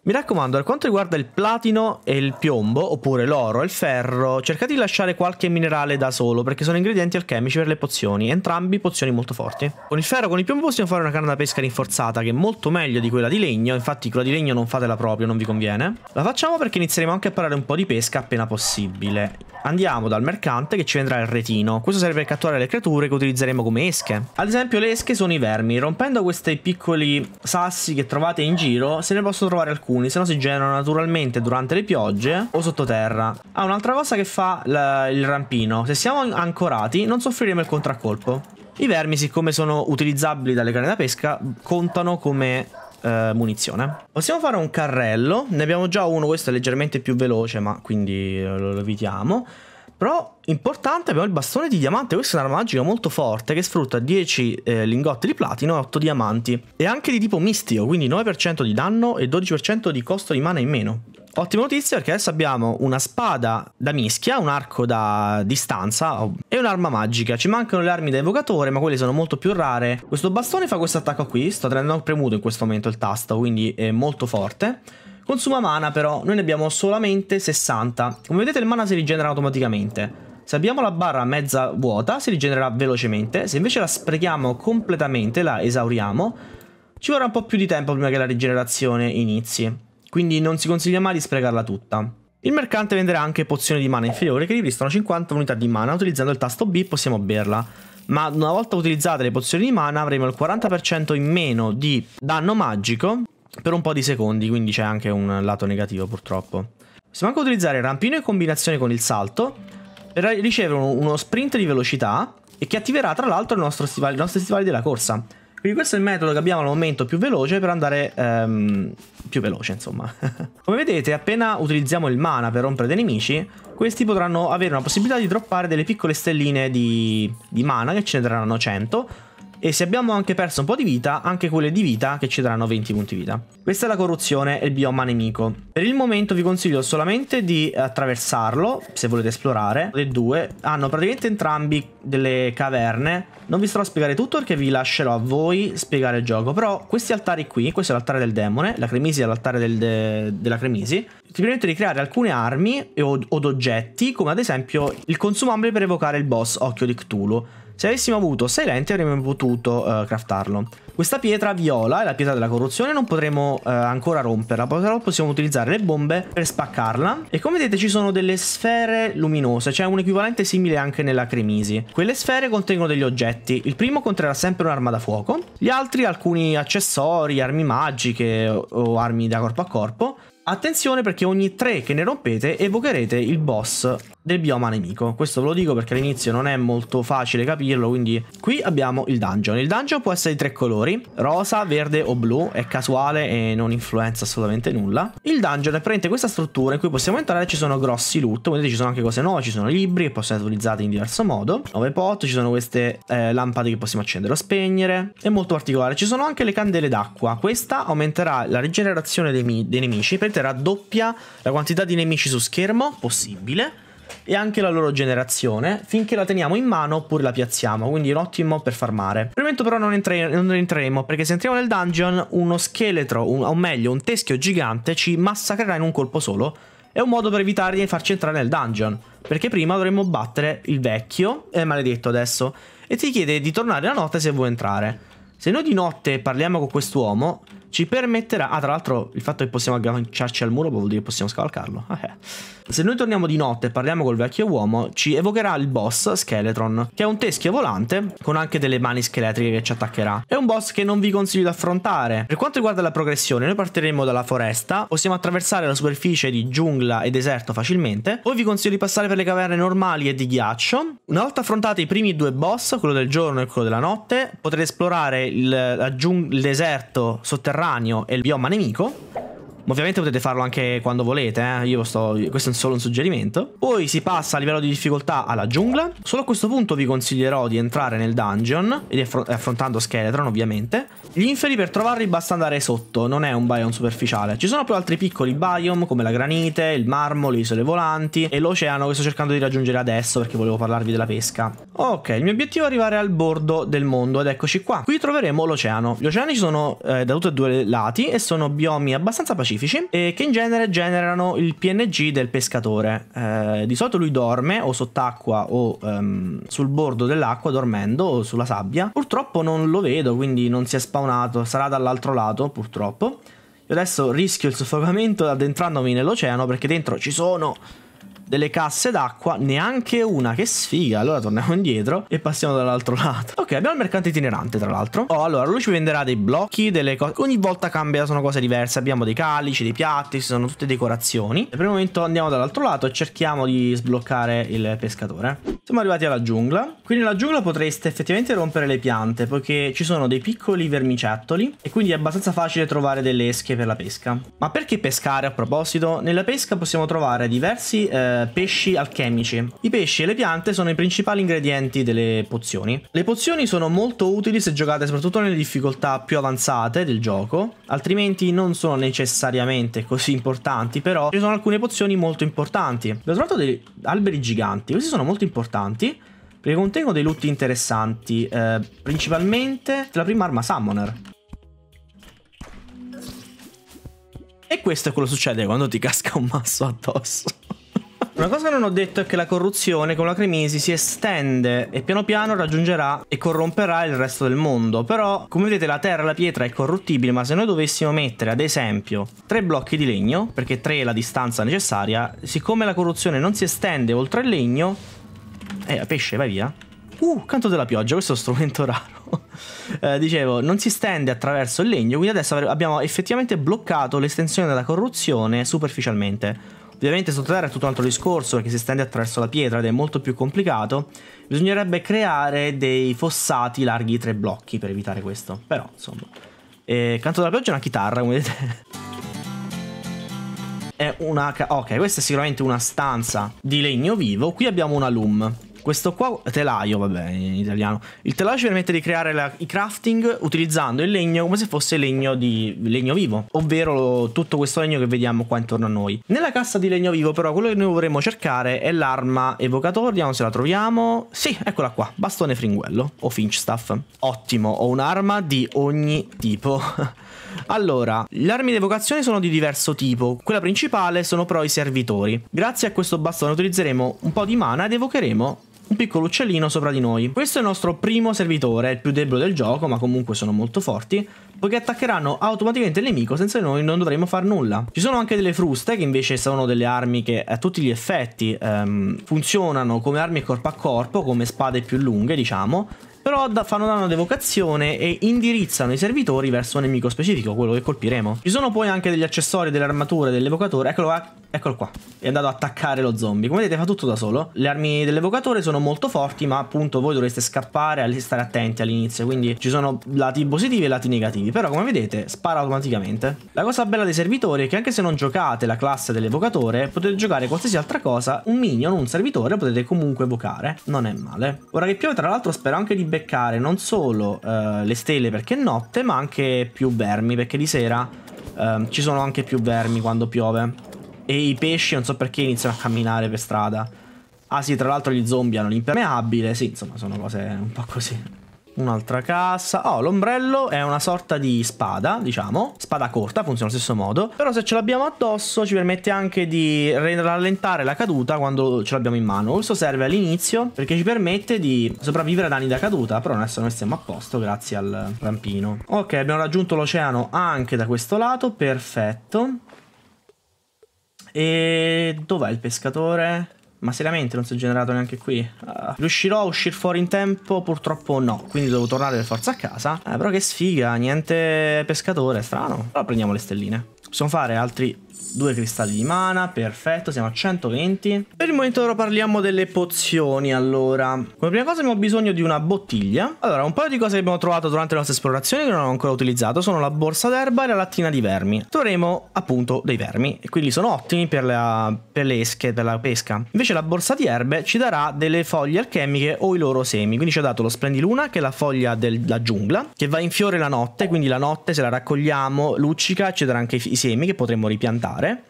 Speaker 1: mi raccomando, per quanto riguarda il platino e il piombo, oppure l'oro e il ferro, cercate di lasciare qualche minerale da solo, perché sono ingredienti alchemici per le pozioni, entrambi pozioni molto forti. Con il ferro e con il piombo possiamo fare una canna da pesca rinforzata, che è molto meglio di quella di legno, infatti quella di legno non fatela proprio, non vi conviene. La facciamo perché inizieremo anche a parare un po' di pesca appena possibile. Andiamo dal mercante che ci vendrà il retino, questo serve per catturare le creature che utilizzeremo come esche. Ad esempio le esche sono i vermi, rompendo questi piccoli sassi che trovate in giro, se ne possono trovare alcuni alcuni, se no si generano naturalmente durante le piogge o sottoterra. Ah, un'altra cosa che fa il rampino, se siamo ancorati non soffriremo il contraccolpo. I vermi, siccome sono utilizzabili dalle canne da pesca, contano come eh, munizione. Possiamo fare un carrello, ne abbiamo già uno, questo è leggermente più veloce, ma quindi eh, lo evitiamo. Però importante abbiamo il bastone di diamante, questo è un'arma magica molto forte che sfrutta 10 eh, lingotti di platino e 8 diamanti. E anche di tipo mistico, quindi 9% di danno e 12% di costo di mana in meno. Ottima notizia perché adesso abbiamo una spada da mischia, un arco da distanza e un'arma magica. Ci mancano le armi da evocatore, ma quelle sono molto più rare. Questo bastone fa questo attacco qui, sto tenendo premuto in questo momento il tasto, quindi è molto forte. Consuma mana però, noi ne abbiamo solamente 60. Come vedete il mana si rigenera automaticamente. Se abbiamo la barra mezza vuota si rigenererà velocemente, se invece la sprechiamo completamente, la esauriamo, ci vorrà un po' più di tempo prima che la rigenerazione inizi. Quindi non si consiglia mai di sprecarla tutta. Il mercante venderà anche pozioni di mana inferiore che ripristano 50 unità di mana, utilizzando il tasto B possiamo berla ma una volta utilizzate le pozioni di mana avremo il 40% in meno di danno magico per un po' di secondi, quindi c'è anche un lato negativo purtroppo. Possiamo anche utilizzare il rampino in combinazione con il salto per ricevere uno sprint di velocità e che attiverà tra l'altro i nostri stivali della corsa. Quindi questo è il metodo che abbiamo al momento più veloce per andare ehm, più veloce, insomma. Come vedete, appena utilizziamo il mana per rompere dei nemici, questi potranno avere una possibilità di droppare delle piccole stelline di, di mana, che ce ne daranno 100, e se abbiamo anche perso un po' di vita, anche quelle di vita che ci daranno 20 punti vita. Questa è la corruzione e il bioma nemico. Per il momento vi consiglio solamente di attraversarlo, se volete esplorare. Le due hanno praticamente entrambi delle caverne. Non vi starò a spiegare tutto perché vi lascerò a voi spiegare il gioco, però questi altari qui, questo è l'altare del demone, la cremisi è l'altare del de della cremisi, ti permettono di creare alcune armi o, od oggetti, come ad esempio il consumabile per evocare il boss Occhio di Cthulhu. Se avessimo avuto 6 lenti avremmo potuto uh, craftarlo. Questa pietra viola è la pietra della corruzione, non potremo uh, ancora romperla, però possiamo utilizzare le bombe per spaccarla. E come vedete ci sono delle sfere luminose, c'è cioè un equivalente simile anche nella cremisi. Quelle sfere contengono degli oggetti, il primo conterrà sempre un'arma da fuoco, gli altri alcuni accessori, armi magiche o, o armi da corpo a corpo, Attenzione perché ogni 3 che ne rompete evocherete il boss del bioma nemico. Questo ve lo dico perché all'inizio non è molto facile capirlo, quindi qui abbiamo il dungeon. Il dungeon può essere di tre colori, rosa, verde o blu, è casuale e non influenza assolutamente nulla. Il dungeon è praticamente questa struttura in cui possiamo entrare, ci sono grossi loot, come vedete ci sono anche cose nuove, ci sono libri che possono essere utilizzati in diverso modo, 9 pot, ci sono queste eh, lampade che possiamo accendere o spegnere, è molto particolare. Ci sono anche le candele d'acqua, questa aumenterà la rigenerazione dei, dei nemici, praticamente praticamente raddoppia la quantità di nemici su schermo possibile e anche la loro generazione finché la teniamo in mano oppure la piazziamo quindi è un ottimo per farmare per il momento però non, entra- non entreremo perché se entriamo nel dungeon uno scheletro un, o meglio un teschio gigante ci massacrerà in un colpo solo è un modo per evitare di farci entrare nel dungeon perché prima dovremmo battere il vecchio è eh, maledetto adesso e ti chiede di tornare la notte se vuoi entrare se noi di notte parliamo con quest'uomo ci permetterà. Ah, tra l'altro, il fatto che possiamo agganciarci al muro vuol dire che possiamo scavalcarlo. Ah, eh. Se noi torniamo di notte e parliamo col vecchio uomo, ci evocherà il boss Skeletron, che è un teschio volante con anche delle mani scheletriche che ci attaccherà. È un boss che non vi consiglio di affrontare. Per quanto riguarda la progressione, noi partiremo dalla foresta, possiamo attraversare la superficie di giungla e deserto facilmente. Poi vi consiglio di passare per le caverne normali e di ghiaccio. Una volta affrontati i primi due boss, quello del giorno e quello della notte, potrete esplorare il, il deserto sotterraneo sotterraneo è il bioma nemico Ovviamente potete farlo anche quando volete, eh? Io sto... questo è solo un suggerimento. Poi si passa a livello di difficoltà alla giungla. Solo a questo punto vi consiglierò di entrare nel dungeon, affrontando Skeletron ovviamente. Gli inferi per trovarli basta andare sotto, non è un biome superficiale. Ci sono poi altri piccoli biome come la granite, il marmo, le isole volanti e l'oceano che sto cercando di raggiungere adesso perché volevo parlarvi della pesca. Ok, il mio obiettivo è arrivare al bordo del mondo ed eccoci qua. Qui troveremo l'oceano. Gli oceani ci sono eh, da tutti e due lati e sono biomi abbastanza pacifici specifici e che in genere generano il PNG del pescatore. Eh, di solito lui dorme o sott'acqua o ehm, sul bordo dell'acqua dormendo o sulla sabbia. Purtroppo non lo vedo, quindi non si è spawnato, sarà dall'altro lato purtroppo. Io adesso rischio il soffocamento addentrandomi nell'oceano perché dentro ci sono delle casse d'acqua, neanche una, che sfiga. Allora torniamo indietro e passiamo dall'altro lato. Ok, abbiamo il mercante itinerante tra l'altro. Oh, allora lui ci venderà dei blocchi, delle cose. Ogni volta cambia, sono cose diverse. Abbiamo dei calici, dei piatti, ci sono tutte decorazioni. E per il momento andiamo dall'altro lato e cerchiamo di sbloccare il pescatore. Siamo arrivati alla giungla. Qui nella giungla potreste effettivamente rompere le piante, poiché ci sono dei piccoli vermicettoli e quindi è abbastanza facile trovare delle esche per la pesca. Ma perché pescare a proposito? Nella pesca possiamo trovare diversi... Eh, eh, pesci alchemici. I pesci e le piante sono i principali ingredienti delle pozioni. Le pozioni sono molto utili se giocate soprattutto nelle difficoltà più avanzate del gioco, altrimenti non sono necessariamente così importanti, però ci sono alcune pozioni molto importanti. Ho trovato degli alberi giganti, questi sono molto importanti perché contengono dei loot interessanti, eh, principalmente la prima arma Summoner. E questo è quello che succede quando ti casca un masso addosso. Una cosa che non ho detto è che la corruzione con la Cremisi si estende e piano piano raggiungerà e corromperà il resto del mondo. Però, come vedete, la terra e la pietra è corruttibile, ma se noi dovessimo mettere, ad esempio, tre blocchi di legno, perché tre è la distanza necessaria, siccome la corruzione non si estende oltre il legno... Eh, pesce, vai via. Uh, canto della pioggia, questo è uno strumento raro. eh, dicevo, non si stende attraverso il legno, quindi adesso abbiamo effettivamente bloccato l'estensione della corruzione superficialmente. Ovviamente sotterra è tutto un altro discorso perché si estende attraverso la pietra ed è molto più complicato. Bisognerebbe creare dei fossati larghi tre blocchi per evitare questo. Però, insomma. E, canto della pioggia è una chitarra, come vedete. È una... Ok, questa è sicuramente una stanza di legno vivo. Qui abbiamo una loom. Questo qua, telaio, vabbè, in italiano. Il telaio ci permette di creare la, i crafting utilizzando il legno come se fosse legno, di, legno vivo, ovvero tutto questo legno che vediamo qua intorno a noi. Nella cassa di legno vivo però quello che noi vorremmo cercare è l'arma evocatoria, vediamo se la troviamo. Sì, eccola qua, bastone fringuello o finchstaff. Ottimo, ho un'arma di ogni tipo. Allora, le armi di evocazione sono di diverso tipo, quella principale sono però i servitori. Grazie a questo bastone utilizzeremo un po' di mana ed evocheremo un piccolo uccellino sopra di noi. Questo è il nostro primo servitore, il più debole del gioco, ma comunque sono molto forti, poiché attaccheranno automaticamente il nemico senza noi non dovremo far nulla. Ci sono anche delle fruste che invece sono delle armi che a tutti gli effetti ehm, funzionano come armi corpo a corpo, come spade più lunghe diciamo, però fanno danno ad evocazione e indirizzano i servitori verso un nemico specifico, quello che colpiremo. Ci sono poi anche degli accessori delle armature, dell'evocatore, eccolo qua, eccolo qua, è andato ad attaccare lo zombie. Come vedete fa tutto da solo. Le armi dell'evocatore sono molto forti, ma appunto voi dovreste scappare e stare attenti all'inizio, quindi ci sono lati positivi e lati negativi, però come vedete spara automaticamente. La cosa bella dei servitori è che anche se non giocate la classe dell'evocatore, potete giocare qualsiasi altra cosa, un minion, un servitore potete comunque evocare, non è male. Ora che piove tra l'altro spero anche di beccare non solo uh, le stelle perché è notte, ma anche più vermi, perché di sera uh, ci sono anche più vermi quando piove. E i pesci non so perché iniziano a camminare per strada. Ah sì, tra l'altro gli zombie hanno l'impermeabile, sì, insomma sono cose un po' così. Un'altra cassa. Oh, l'ombrello è una sorta di spada, diciamo. Spada corta, funziona allo stesso modo. Però se ce l'abbiamo addosso ci permette anche di rallentare la caduta quando ce l'abbiamo in mano. Questo serve all'inizio perché ci permette di sopravvivere a danni da caduta. Però adesso noi siamo a posto grazie al rampino. Ok, abbiamo raggiunto l'oceano anche da questo lato. Perfetto. E dov'è il pescatore? Ma seriamente non si è generato neanche qui? Uh, riuscirò a uscire fuori in tempo? Purtroppo no, quindi devo tornare per forza a casa. Uh, però che sfiga, niente pescatore, strano. Allora prendiamo le stelline. Possiamo fare altri Due cristalli di mana, perfetto, siamo a 120. Per il momento ora parliamo delle pozioni, allora. Come prima cosa abbiamo bisogno di una bottiglia. Allora, un paio di cose che abbiamo trovato durante le nostre esplorazioni che non ho ancora utilizzato sono la borsa d'erba e la lattina di vermi. Troveremo appunto dei vermi, e quindi sono ottimi per, la, per le esche, per la pesca. Invece la borsa di erbe ci darà delle foglie alchemiche o i loro semi, quindi ci ha dato lo splendiluna, che è la foglia della giungla, che va in fiore la notte, quindi la notte se la raccogliamo luccica ci darà anche i semi che potremmo ripiantare alimentare,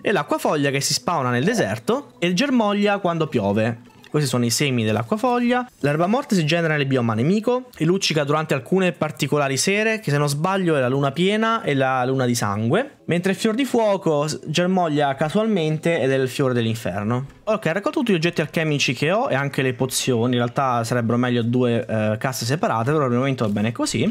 Speaker 1: è l'acquafoglia che si spawna nel deserto e germoglia quando piove. Questi sono i semi dell'acquafoglia. L'erba morte si genera nel bioma nemico e luccica durante alcune particolari sere, che se non sbaglio è la luna piena e la luna di sangue, mentre il fior di fuoco germoglia casualmente ed è il fiore dell'inferno. Ok, ho raccolto tutti gli oggetti alchemici che ho e anche le pozioni, in realtà sarebbero meglio due eh, casse separate, però per il momento va bene così.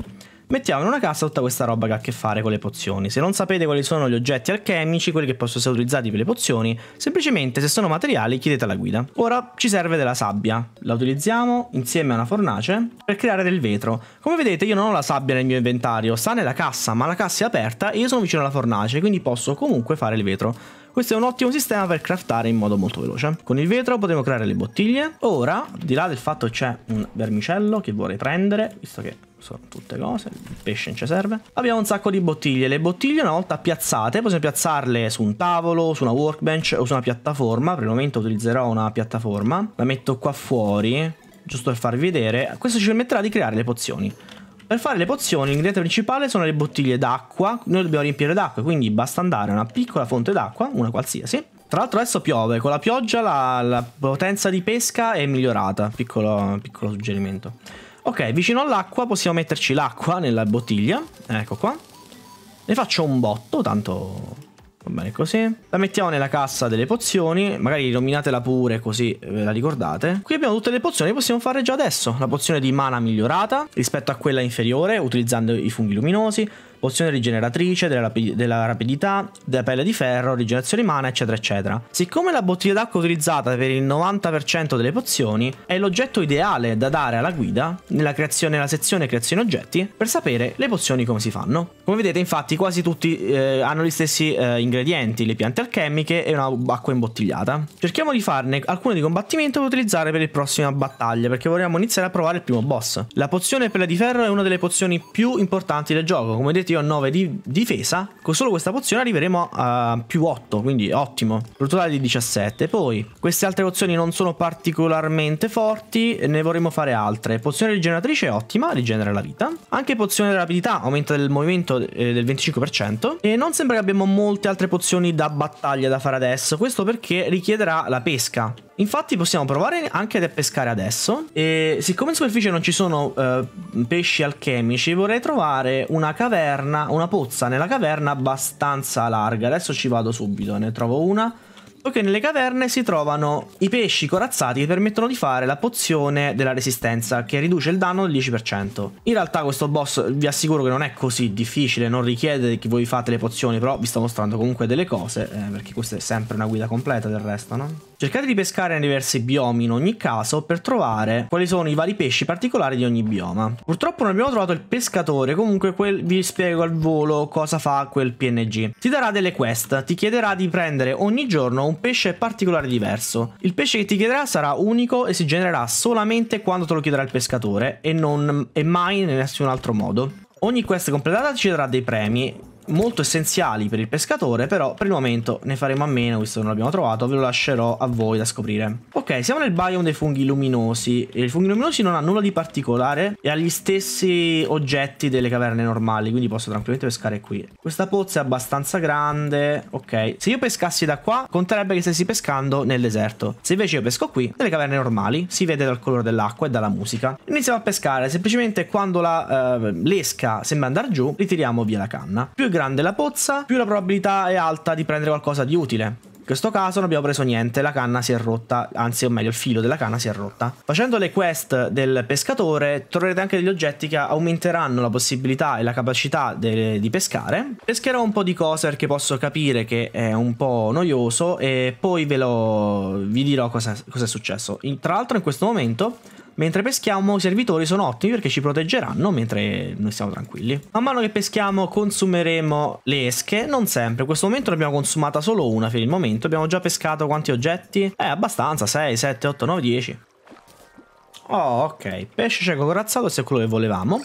Speaker 1: Mettiamo in una cassa tutta questa roba che ha a che fare con le pozioni. Se non sapete quali sono gli oggetti alchemici, quelli che possono essere utilizzati per le pozioni, semplicemente se sono materiali chiedete alla guida. Ora ci serve della sabbia. La utilizziamo insieme a una fornace per creare del vetro. Come vedete io non ho la sabbia nel mio inventario, sta nella cassa, ma la cassa è aperta e io sono vicino alla fornace, quindi posso comunque fare il vetro. Questo è un ottimo sistema per craftare in modo molto veloce. Con il vetro potremo creare le bottiglie. Ora, di là del fatto che c'è un vermicello che vorrei prendere, visto che sono tutte cose, il pesce non ci serve. Abbiamo un sacco di bottiglie, le bottiglie una volta piazzate possiamo piazzarle su un tavolo, su una workbench o su una piattaforma, per il momento utilizzerò una piattaforma, la metto qua fuori, giusto per farvi vedere, questo ci permetterà di creare le pozioni. Per fare le pozioni l'ingrediente principale sono le bottiglie d'acqua, noi dobbiamo riempire d'acqua, quindi basta andare a una piccola fonte d'acqua, una qualsiasi. Tra l'altro adesso piove, con la pioggia la, la potenza di pesca è migliorata, piccolo, piccolo suggerimento. Ok, vicino all'acqua possiamo metterci l'acqua nella bottiglia. Ecco qua. Ne faccio un botto, tanto va bene così. La mettiamo nella cassa delle pozioni, magari nominatela pure così ve eh, la ricordate. Qui abbiamo tutte le pozioni che possiamo fare già adesso. La pozione di mana migliorata rispetto a quella inferiore utilizzando i funghi luminosi, pozione rigeneratrice della, rapi- della rapidità, della pelle di ferro, rigenerazione mana, eccetera, eccetera. Siccome la bottiglia d'acqua utilizzata per il 90% delle pozioni è l'oggetto ideale da dare alla guida nella, creazione, nella sezione creazione oggetti per sapere le pozioni come si fanno. Come vedete, infatti, quasi tutti eh, hanno gli stessi eh, ingredienti, le piante alchemiche e un'acqua imbottigliata. Cerchiamo di farne alcune di combattimento da utilizzare per la prossima battaglia, perché vorremmo iniziare a provare il primo boss. La pozione pelle di ferro è una delle pozioni più importanti del gioco. Come detto effetti io ho 9 di difesa. Con solo questa pozione arriveremo a più 8, quindi ottimo. Per totale di 17. Poi, queste altre pozioni non sono particolarmente forti, ne vorremmo fare altre. Pozione rigeneratrice ottima, rigenera la vita. Anche pozione della rapidità, aumenta il movimento eh, del 25%. E non sembra che abbiamo molte altre pozioni da battaglia da fare adesso. Questo perché richiederà la pesca. Infatti possiamo provare anche a pescare adesso e siccome in superficie non ci sono eh, pesci alchemici vorrei trovare una caverna, una pozza nella caverna abbastanza larga. Adesso ci vado subito, ne trovo una Poiché nelle caverne si trovano i pesci corazzati che permettono di fare la pozione della resistenza che riduce il danno del 10%. In realtà questo boss vi assicuro che non è così difficile, non richiede che voi fate le pozioni, però vi sto mostrando comunque delle cose, eh, perché questa è sempre una guida completa del resto, no? Cercate di pescare nei diversi biomi in ogni caso per trovare quali sono i vari pesci particolari di ogni bioma. Purtroppo non abbiamo trovato il pescatore, comunque quel, vi spiego al volo cosa fa quel PNG. Ti darà delle quest, ti chiederà di prendere ogni giorno un un pesce particolare diverso. Il pesce che ti chiederà sarà unico e si genererà solamente quando te lo chiederà il pescatore e, non, e mai in nessun altro modo. Ogni quest completata ci darà dei premi molto essenziali per il pescatore, però per il momento ne faremo a meno, visto che non l'abbiamo trovato, ve lo lascerò a voi da scoprire. Ok, siamo nel biome dei funghi luminosi. I funghi luminosi non ha nulla di particolare e ha gli stessi oggetti delle caverne normali, quindi posso tranquillamente pescare qui. Questa pozza è abbastanza grande, ok. Se io pescassi da qua, conterebbe che stessi pescando nel deserto. Se invece io pesco qui, nelle caverne normali, si vede dal colore dell'acqua e dalla musica. Iniziamo a pescare, semplicemente quando eh, l'esca sembra andare giù, ritiriamo via la canna. Più è grande la pozza, più la probabilità è alta di prendere qualcosa di utile. In questo caso non abbiamo preso niente, la canna si è rotta, anzi o meglio il filo della canna si è rotta. Facendo le quest del pescatore troverete anche degli oggetti che aumenteranno la possibilità e la capacità de, di pescare. Pescherò un po' di cose perché posso capire che è un po' noioso e poi ve lo vi dirò cosa, è successo. In, tra l'altro in questo momento Mentre peschiamo i servitori sono ottimi perché ci proteggeranno mentre noi siamo tranquilli. Man mano che peschiamo consumeremo le esche, non sempre, in questo momento ne abbiamo consumata solo una per il momento, abbiamo già pescato quanti oggetti? Eh abbastanza, 6, 7, 8, 9, 10. Oh ok, pesce cieco corazzato questo è quello che volevamo.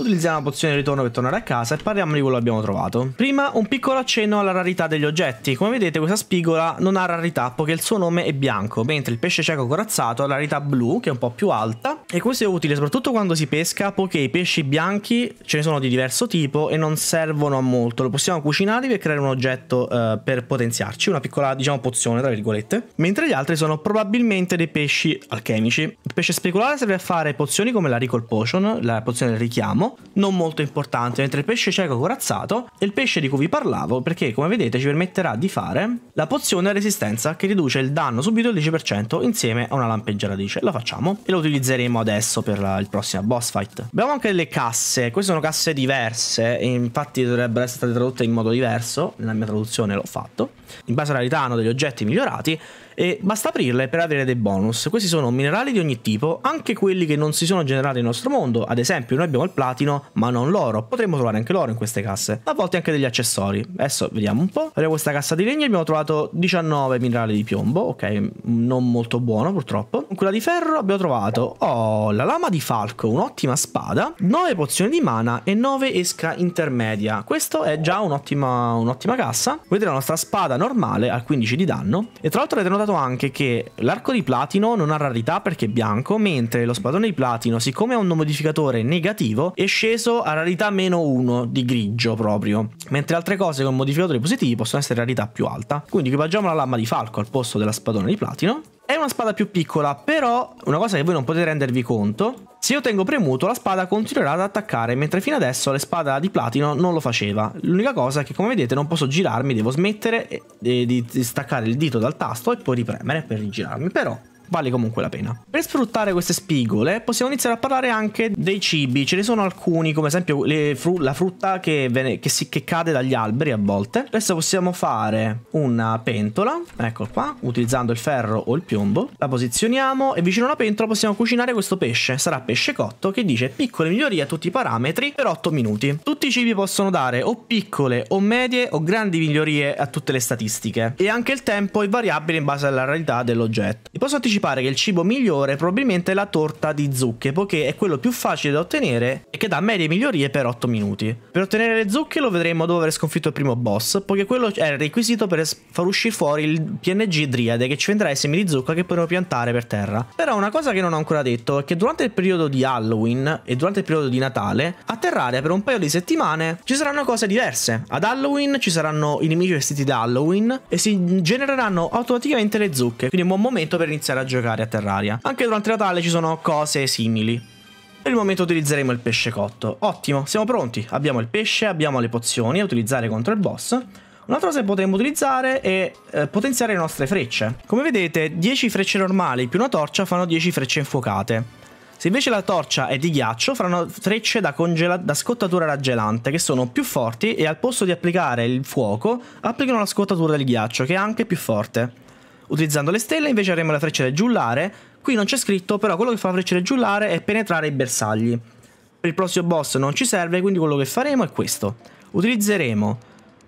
Speaker 1: Utilizziamo la pozione di ritorno per tornare a casa e parliamo di quello che abbiamo trovato. Prima un piccolo accenno alla rarità degli oggetti. Come vedete questa spigola non ha rarità poiché il suo nome è bianco, mentre il pesce cieco corazzato ha la rarità blu che è un po' più alta e questo è utile soprattutto quando si pesca poiché i pesci bianchi ce ne sono di diverso tipo e non servono a molto. Lo possiamo cucinare per creare un oggetto eh, per potenziarci, una piccola diciamo pozione tra virgolette, mentre gli altri sono probabilmente dei pesci alchemici. Il pesce speculare serve a fare pozioni come la Recall Potion, la pozione del richiamo non molto importante, mentre il pesce cieco corazzato è il pesce di cui vi parlavo perché come vedete ci permetterà di fare la pozione resistenza che riduce il danno subito del 10% insieme a una lampeggiatrice. La facciamo e lo utilizzeremo adesso per la, il prossimo boss fight. Abbiamo anche delle casse, queste sono casse diverse infatti dovrebbero essere state tradotte in modo diverso, nella mia traduzione l'ho fatto. In base alla rarità hanno degli oggetti migliorati e basta aprirle per avere dei bonus. Questi sono minerali di ogni tipo, anche quelli che non si sono generati nel nostro mondo, ad esempio noi abbiamo il platino ma non l'oro, potremmo trovare anche l'oro in queste casse, a volte anche degli accessori. Adesso vediamo un po', abbiamo questa cassa di legno abbiamo trovato 19 minerali di piombo, ok, non molto buono purtroppo. In quella di ferro abbiamo trovato, oh, la lama di falco, un'ottima spada, 9 pozioni di mana e 9 esca intermedia. Questo è già un'ottima, un'ottima cassa. Vedete la nostra spada normale al 15 di danno e tra l'altro avete notato notato anche che l'arco di platino non ha rarità perché è bianco, mentre lo spadone di platino, siccome ha un modificatore negativo, è sceso a rarità meno 1 di grigio proprio, mentre altre cose con modificatori positivi possono essere rarità più alta. Quindi equipaggiamo la lama di falco al posto della spadone di platino è una spada più piccola, però una cosa che voi non potete rendervi conto, se io tengo premuto la spada continuerà ad attaccare, mentre fino adesso la spada di platino non lo faceva. L'unica cosa è che come vedete non posso girarmi, devo smettere eh, di staccare il dito dal tasto e poi ripremere per rigirarmi, però vale comunque la pena. Per sfruttare queste spigole possiamo iniziare a parlare anche dei cibi, ce ne sono alcuni come esempio fru la frutta che, vene, che, si, che, cade dagli alberi a volte. Adesso possiamo fare una pentola, ecco qua, utilizzando il ferro o il piombo, la posizioniamo e vicino alla pentola possiamo cucinare questo pesce, sarà pesce cotto che dice piccole migliorie a tutti i parametri per 8 minuti. Tutti i cibi possono dare o piccole o medie o grandi migliorie a tutte le statistiche e anche il tempo è variabile in base alla rarità dell'oggetto. Vi posso anticipare anticipare che il cibo migliore è probabilmente la torta di zucche, poiché è quello più facile da ottenere e che dà medie migliorie per 8 minuti. Per ottenere le zucche lo vedremo dopo aver sconfitto il primo boss, poiché quello è il requisito per far uscire fuori il PNG Driade, che ci vendrà i semi di zucca che potremo piantare per terra. Però una cosa che non ho ancora detto è che durante il periodo di Halloween e durante il periodo di Natale, a Terraria per un paio di settimane ci saranno cose diverse. Ad Halloween ci saranno i nemici vestiti da Halloween e si genereranno automaticamente le zucche, quindi è un buon momento per iniziare a giocare a Terraria. Anche durante Natale ci sono cose simili. Per il momento utilizzeremo il pesce cotto. Ottimo, siamo pronti. Abbiamo il pesce, abbiamo le pozioni da utilizzare contro il boss. Un'altra cosa che potremmo utilizzare è eh, potenziare le nostre frecce. Come vedete, 10 frecce normali più una torcia fanno 10 frecce infuocate. Se invece la torcia è di ghiaccio, faranno frecce da, da scottatura raggelante, che sono più forti e al posto di applicare il fuoco, applicano la scottatura del ghiaccio, che è anche più forte. Utilizzando le stelle invece avremo la freccia del giullare, qui non c'è scritto però quello che fa la freccia del giullare è penetrare i bersagli. Per il prossimo boss non ci serve quindi quello che faremo è questo. Utilizzeremo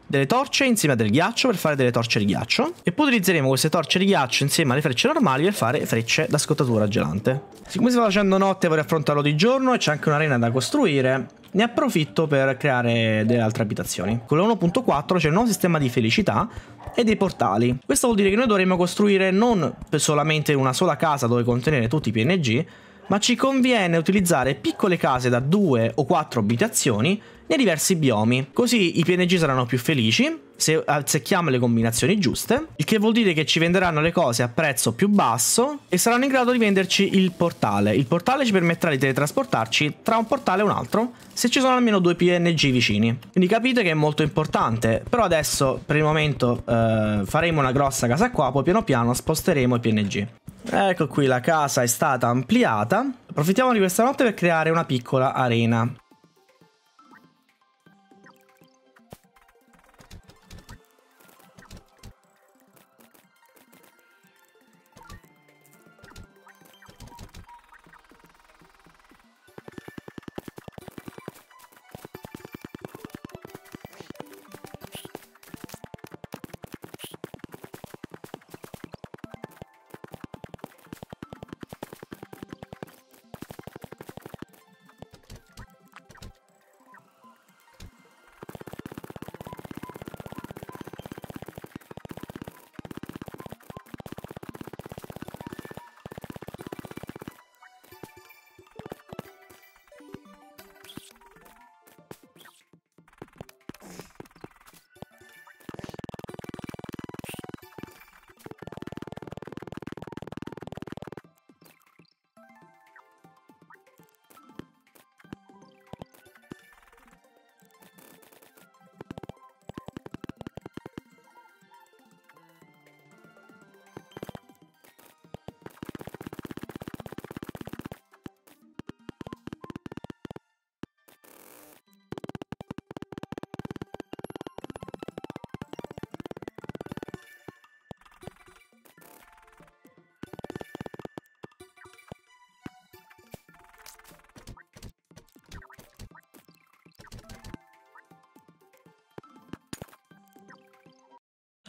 Speaker 1: delle torce insieme a del ghiaccio per fare delle torce di ghiaccio e poi utilizzeremo queste torce di ghiaccio insieme alle frecce normali per fare frecce da scottatura gelante. Siccome si sta facendo notte vorrei affrontarlo di giorno e c'è anche un'arena da costruire, ne approfitto per creare delle altre abitazioni. Con la 1.4 c'è un nuovo sistema di felicità e dei portali. Questo vuol dire che noi dovremmo costruire non solamente una sola casa dove contenere tutti i PNG, ma ci conviene utilizzare piccole case da due o quattro abitazioni nei diversi biomi. Così i PNG saranno più felici se azzecchiamo eh, le combinazioni giuste, il che vuol dire che ci venderanno le cose a prezzo più basso e saranno in grado di venderci il portale. Il portale ci permetterà di teletrasportarci tra un portale e un altro se ci sono almeno due PNG vicini. Quindi capite che è molto importante, però adesso per il momento eh, faremo una grossa casa qua, poi piano piano sposteremo i PNG. Ecco qui la casa è stata ampliata. Approfittiamo di questa notte per creare una piccola arena.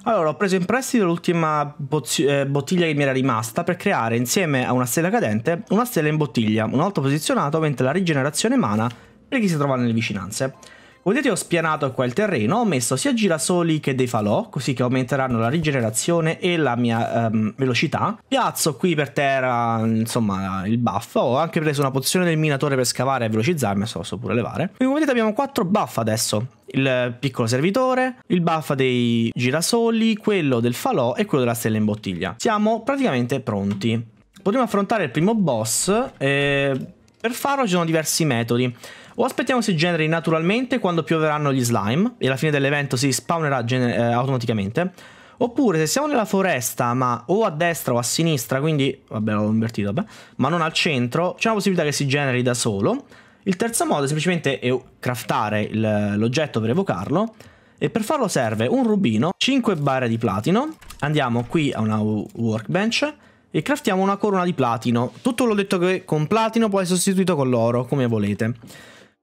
Speaker 1: Allora, ho preso in prestito l'ultima eh, bottiglia che mi era rimasta per creare, insieme a una stella cadente, una stella in bottiglia, un alto posizionato mentre la rigenerazione mana per chi si trova nelle vicinanze. Come vedete ho spianato qua il terreno, ho messo sia girasoli che dei falò, così che aumenteranno la rigenerazione e la mia ehm, velocità. Piazzo qui per terra, insomma, il buff. Ho anche preso una pozione del minatore per scavare e velocizzarmi, adesso lo so pure levare. Quindi come vedete abbiamo 4 buff adesso il piccolo servitore, il baffa dei girasoli, quello del falò e quello della stella in bottiglia. Siamo praticamente pronti. Potremmo affrontare il primo boss e per farlo ci sono diversi metodi. O aspettiamo si generi naturalmente quando pioveranno gli slime e alla fine dell'evento si spawnerà eh, automaticamente. Oppure se siamo nella foresta ma o a destra o a sinistra, quindi vabbè l'ho invertito, vabbè, ma non al centro, c'è una possibilità che si generi da solo. Il terzo modo è semplicemente eh, craftare l'oggetto per evocarlo e per farlo serve un rubino, 5 barre di platino, andiamo qui a una workbench e craftiamo una corona di platino. Tutto l'ho detto che con platino può essere sostituito con l'oro, come volete.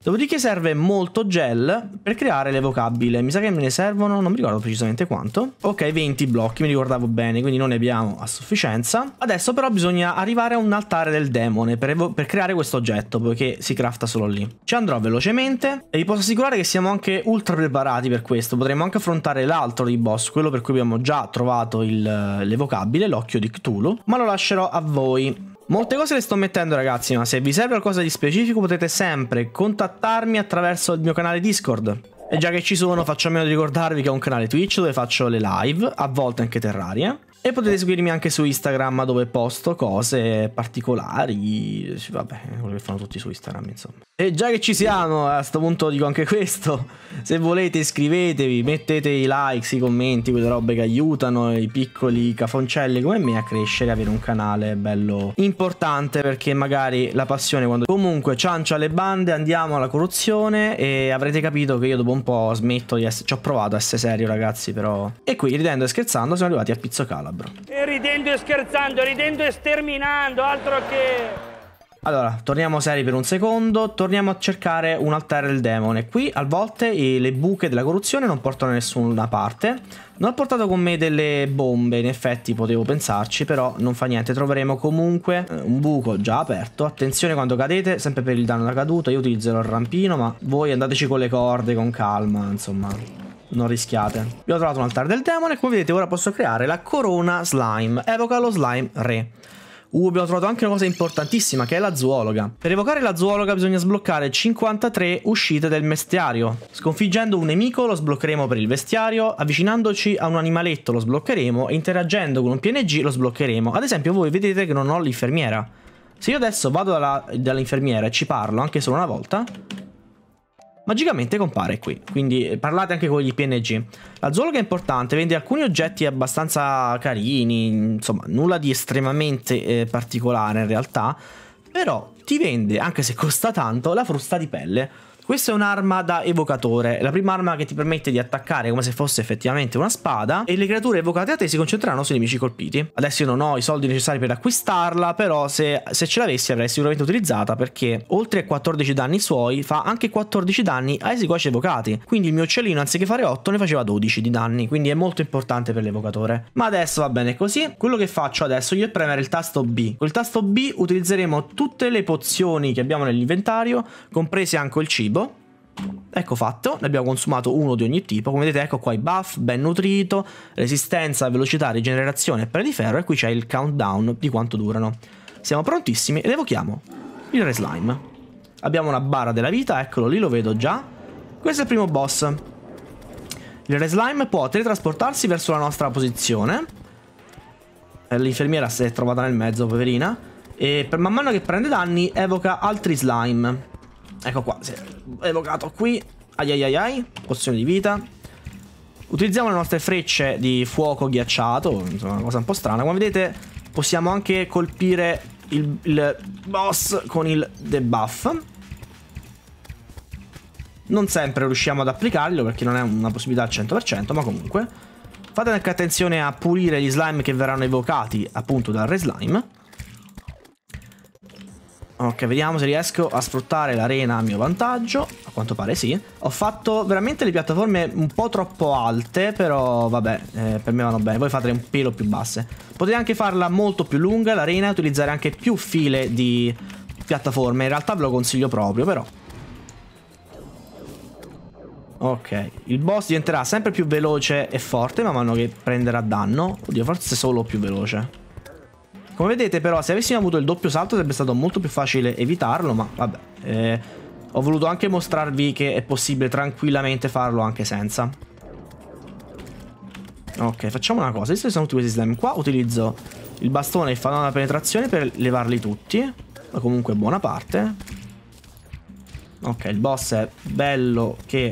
Speaker 1: Dopodiché serve molto gel per creare l'evocabile. Mi sa che me ne servono, non mi ricordo precisamente quanto. Ok, 20 blocchi, mi ricordavo bene, quindi non ne abbiamo a sufficienza. Adesso però bisogna arrivare a un altare del demone per, per creare questo oggetto, poiché si crafta solo lì. Ci andrò velocemente e vi posso assicurare che siamo anche ultra preparati per questo. Potremmo anche affrontare l'altro dei boss, quello per cui abbiamo già trovato l'evocabile, l'occhio di Cthulhu, ma lo lascerò a voi. Molte cose le sto mettendo ragazzi, ma se vi serve qualcosa di specifico potete sempre contattarmi attraverso il mio canale Discord. E già che ci sono faccio a meno di ricordarvi che ho un canale Twitch dove faccio le live, a volte anche terrarie. E potete seguirmi anche su Instagram dove posto cose particolari, vabbè, quello che fanno tutti su Instagram insomma. E già che ci siamo, a questo punto dico anche questo. Se volete iscrivetevi, mettete i like, i commenti, quelle robe che aiutano i piccoli cafoncelli come me a crescere, avere un canale bello importante perché magari la passione quando comunque ciancia le bande, andiamo alla corruzione e avrete capito che io dopo un po' smetto di essere ci ho provato a essere serio ragazzi però. E qui ridendo e scherzando siamo arrivati a Pizzo Calabro. E ridendo e scherzando, ridendo e sterminando, altro che allora, torniamo seri per un secondo, torniamo a cercare un altare del demone. Qui a volte le buche della corruzione non portano da nessuna parte. Non ho portato con me delle bombe, in effetti potevo pensarci, però non fa niente. Troveremo comunque eh, un buco già aperto. Attenzione quando cadete, sempre per il danno da caduta. Io utilizzerò il rampino, ma voi andateci con le corde, con calma, insomma non rischiate. Vi ho trovato un altare del demone come vedete ora posso creare la corona slime, evoca lo slime re. Uh, abbiamo trovato anche una cosa importantissima che è la zoologa. Per evocare la zoologa bisogna sbloccare 53 uscite del vestiario. Sconfiggendo un nemico lo sbloccheremo per il vestiario, avvicinandoci a un animaletto lo sbloccheremo e interagendo con un PNG lo sbloccheremo. Ad esempio voi vedete che non ho l'infermiera. Se io adesso vado dall'infermiera dall e ci parlo anche solo una volta, magicamente compare qui. Quindi eh, parlate anche con gli PNG. La Zolga è importante, vende alcuni oggetti abbastanza carini, insomma nulla di estremamente eh, particolare in realtà, però ti vende, anche se costa tanto, la frusta di pelle questa è un'arma da evocatore, la prima arma che ti permette di attaccare come se fosse effettivamente una spada e le creature evocate a te si concentreranno sui nemici colpiti. Adesso io non ho i soldi necessari per acquistarla, però se, se ce l'avessi avrei sicuramente utilizzata perché oltre a 14 danni suoi fa anche 14 danni ai seguaci evocati, quindi il mio uccellino anziché fare 8 ne faceva 12 di danni, quindi è molto importante per l'evocatore. Ma adesso va bene così, quello che faccio adesso io è premere il tasto B. Col tasto B utilizzeremo tutte le pozioni che abbiamo nell'inventario, comprese anche il cibo Ecco fatto, ne abbiamo consumato uno di ogni tipo, come vedete ecco qua i buff, ben nutrito, resistenza, velocità, rigenerazione e pelle di ferro e qui c'è il countdown di quanto durano. Siamo prontissimi ed evochiamo il Re Slime. Abbiamo una barra della vita, eccolo lì, lo vedo già. Questo è il primo boss. Il Re Slime può teletrasportarsi verso la nostra posizione. Eh, l'infermiera si è trovata nel mezzo, poverina. E man mano che prende danni evoca altri slime Ecco qua, si è evocato qui. Ai ai ai ai, pozione di vita. Utilizziamo le nostre frecce di fuoco ghiacciato, insomma una cosa un po' strana. Come vedete possiamo anche colpire il, il boss con il debuff. Non sempre riusciamo ad applicarlo perché non è una possibilità al 100%, ma comunque. Fate anche attenzione a pulire gli slime che verranno evocati appunto dal re slime. Ok, vediamo se riesco a sfruttare l'arena a mio vantaggio. A quanto pare sì. Ho fatto veramente le piattaforme un po' troppo alte, però vabbè, eh, per me vanno bene. Voi fatele un pelo più basse. Potete anche farla molto più lunga l'arena e utilizzare anche più file di piattaforme. In realtà ve lo consiglio proprio, però. Ok, il boss diventerà sempre più veloce e forte man mano che prenderà danno. Oddio, forse solo più veloce. Come vedete però se avessimo avuto il doppio salto sarebbe stato molto più facile evitarlo ma vabbè eh, Ho voluto anche mostrarvi che è possibile tranquillamente farlo anche senza Ok facciamo una cosa, visto che sono tutti questi slime qua utilizzo il bastone e il fanone della penetrazione per levarli tutti Ma comunque buona parte Ok il boss è bello che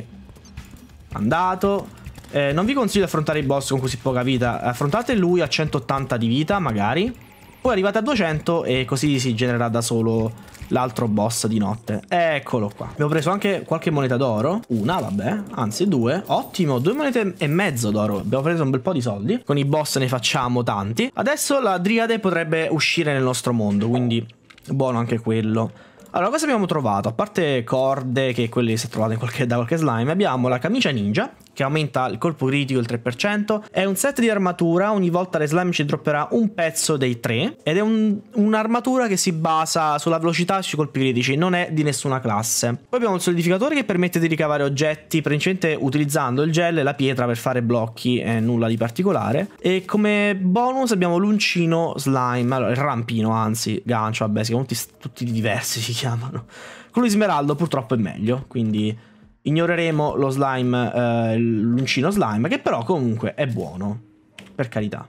Speaker 1: è andato eh, non vi consiglio di affrontare i boss con così poca vita Affrontate lui a 180 di vita magari poi arrivate a 200 e così si genererà da solo l'altro boss di notte. Eccolo qua. Abbiamo preso anche qualche moneta d'oro. Una, vabbè. Anzi, due. Ottimo, due monete e mezzo d'oro. Abbiamo preso un bel po' di soldi. Con i boss ne facciamo tanti. Adesso la Driade potrebbe uscire nel nostro mondo, quindi buono anche quello. Allora, cosa abbiamo trovato? A parte corde, che quelle si è trovate qualche, da qualche slime, abbiamo la camicia ninja, che aumenta il colpo critico il 3%, è un set di armatura, ogni volta le slime ci dropperà un pezzo dei 3 ed è un, un'armatura che si basa sulla velocità e sui colpi critici, non è di nessuna classe. Poi abbiamo il solidificatore che permette di ricavare oggetti principalmente utilizzando il gel e la pietra per fare blocchi e nulla di particolare e come bonus abbiamo l'uncino slime, allora il rampino anzi, gancio, vabbè, siamo tutti, tutti diversi si chiamano. Quello di smeraldo purtroppo è meglio, quindi Ignoreremo lo slime, eh, l'uncino slime, che però comunque è buono, per carità.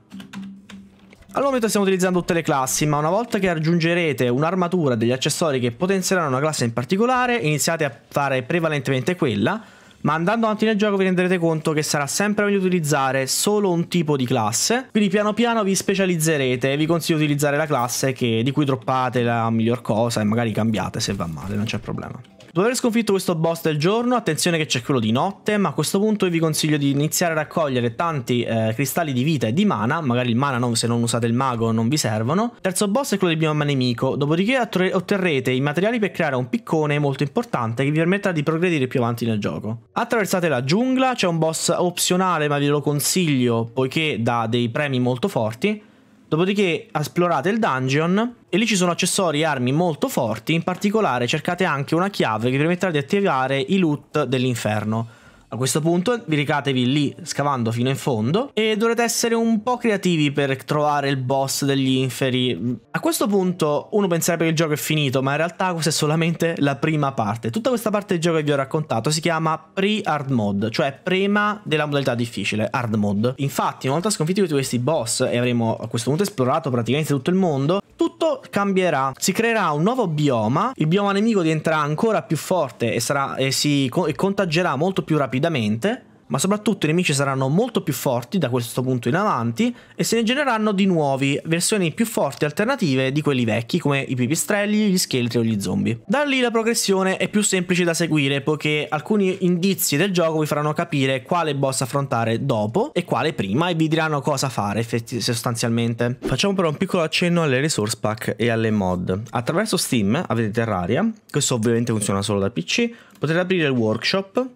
Speaker 1: Al momento stiamo utilizzando tutte le classi, ma una volta che aggiungerete un'armatura degli accessori che potenzieranno una classe in particolare, iniziate a fare prevalentemente quella, ma andando avanti nel gioco vi renderete conto che sarà sempre meglio utilizzare solo un tipo di classe, quindi piano piano vi specializzerete e vi consiglio di utilizzare la classe che, di cui droppate la miglior cosa e magari cambiate se va male, non c'è problema. Dopo aver sconfitto questo boss del giorno, attenzione che c'è quello di notte, ma a questo punto vi consiglio di iniziare a raccogliere tanti eh, cristalli di vita e di mana, magari il mana non, se non usate il mago non vi servono. Terzo boss è quello del bioma nemico, dopodiché otterrete i materiali per creare un piccone molto importante che vi permetterà di progredire più avanti nel gioco. Attraversate la giungla, c'è un boss opzionale ma ve lo consiglio poiché dà dei premi molto forti. Dopodiché esplorate il dungeon e lì ci sono accessori e armi molto forti, in particolare cercate anche una chiave che permetterà di attivare i loot dell'inferno. A questo punto vi ricatevi lì scavando fino in fondo e dovrete essere un po' creativi per trovare il boss degli inferi. A questo punto uno penserebbe che il gioco è finito, ma in realtà questa è solamente la prima parte. Tutta questa parte del gioco che vi ho raccontato si chiama pre-hard mode, cioè prima della modalità difficile, hard mode. Infatti una volta sconfitti tutti questi boss e avremo a questo punto esplorato praticamente tutto il mondo, tutto cambierà. Si creerà un nuovo bioma, il bioma nemico diventerà ancora più forte e, sarà, e si e contagerà molto più rapidamente rapidamente, ma soprattutto i nemici saranno molto più forti da questo punto in avanti e se ne genereranno di nuovi, versioni più forti alternative di quelli vecchi come i pipistrelli, gli scheletri o gli zombie. Da lì la progressione è più semplice da seguire poiché alcuni indizi del gioco vi faranno capire quale boss affrontare dopo e quale prima e vi diranno cosa fare sostanzialmente. Facciamo però un piccolo accenno alle resource pack e alle mod. Attraverso Steam avete Terraria, questo ovviamente funziona solo da PC, potete aprire il workshop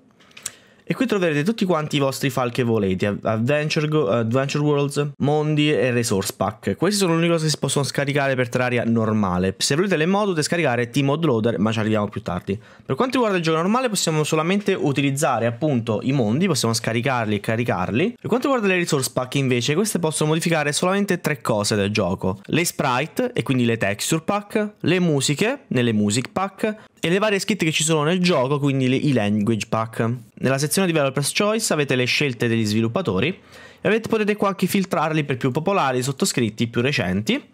Speaker 1: e qui troverete tutti quanti i vostri file che volete, Adventure, Go, Adventure Worlds, Mondi e Resource Pack. Questi sono le uniche cose che si possono scaricare per Terraria normale. Se volete le mod potete scaricare T-Mod Loader, ma ci arriviamo più tardi. Per quanto riguarda il gioco normale possiamo solamente utilizzare appunto i mondi, possiamo scaricarli e caricarli. Per quanto riguarda le Resource Pack invece, queste possono modificare solamente tre cose del gioco. Le sprite, e quindi le texture pack, le musiche, nelle music pack, e le varie scritte che ci sono nel gioco, quindi le, i language pack. Nella sezione sezione Developers Choice avete le scelte degli sviluppatori e avete, potete qua anche filtrarli per più popolari, sottoscritti, più recenti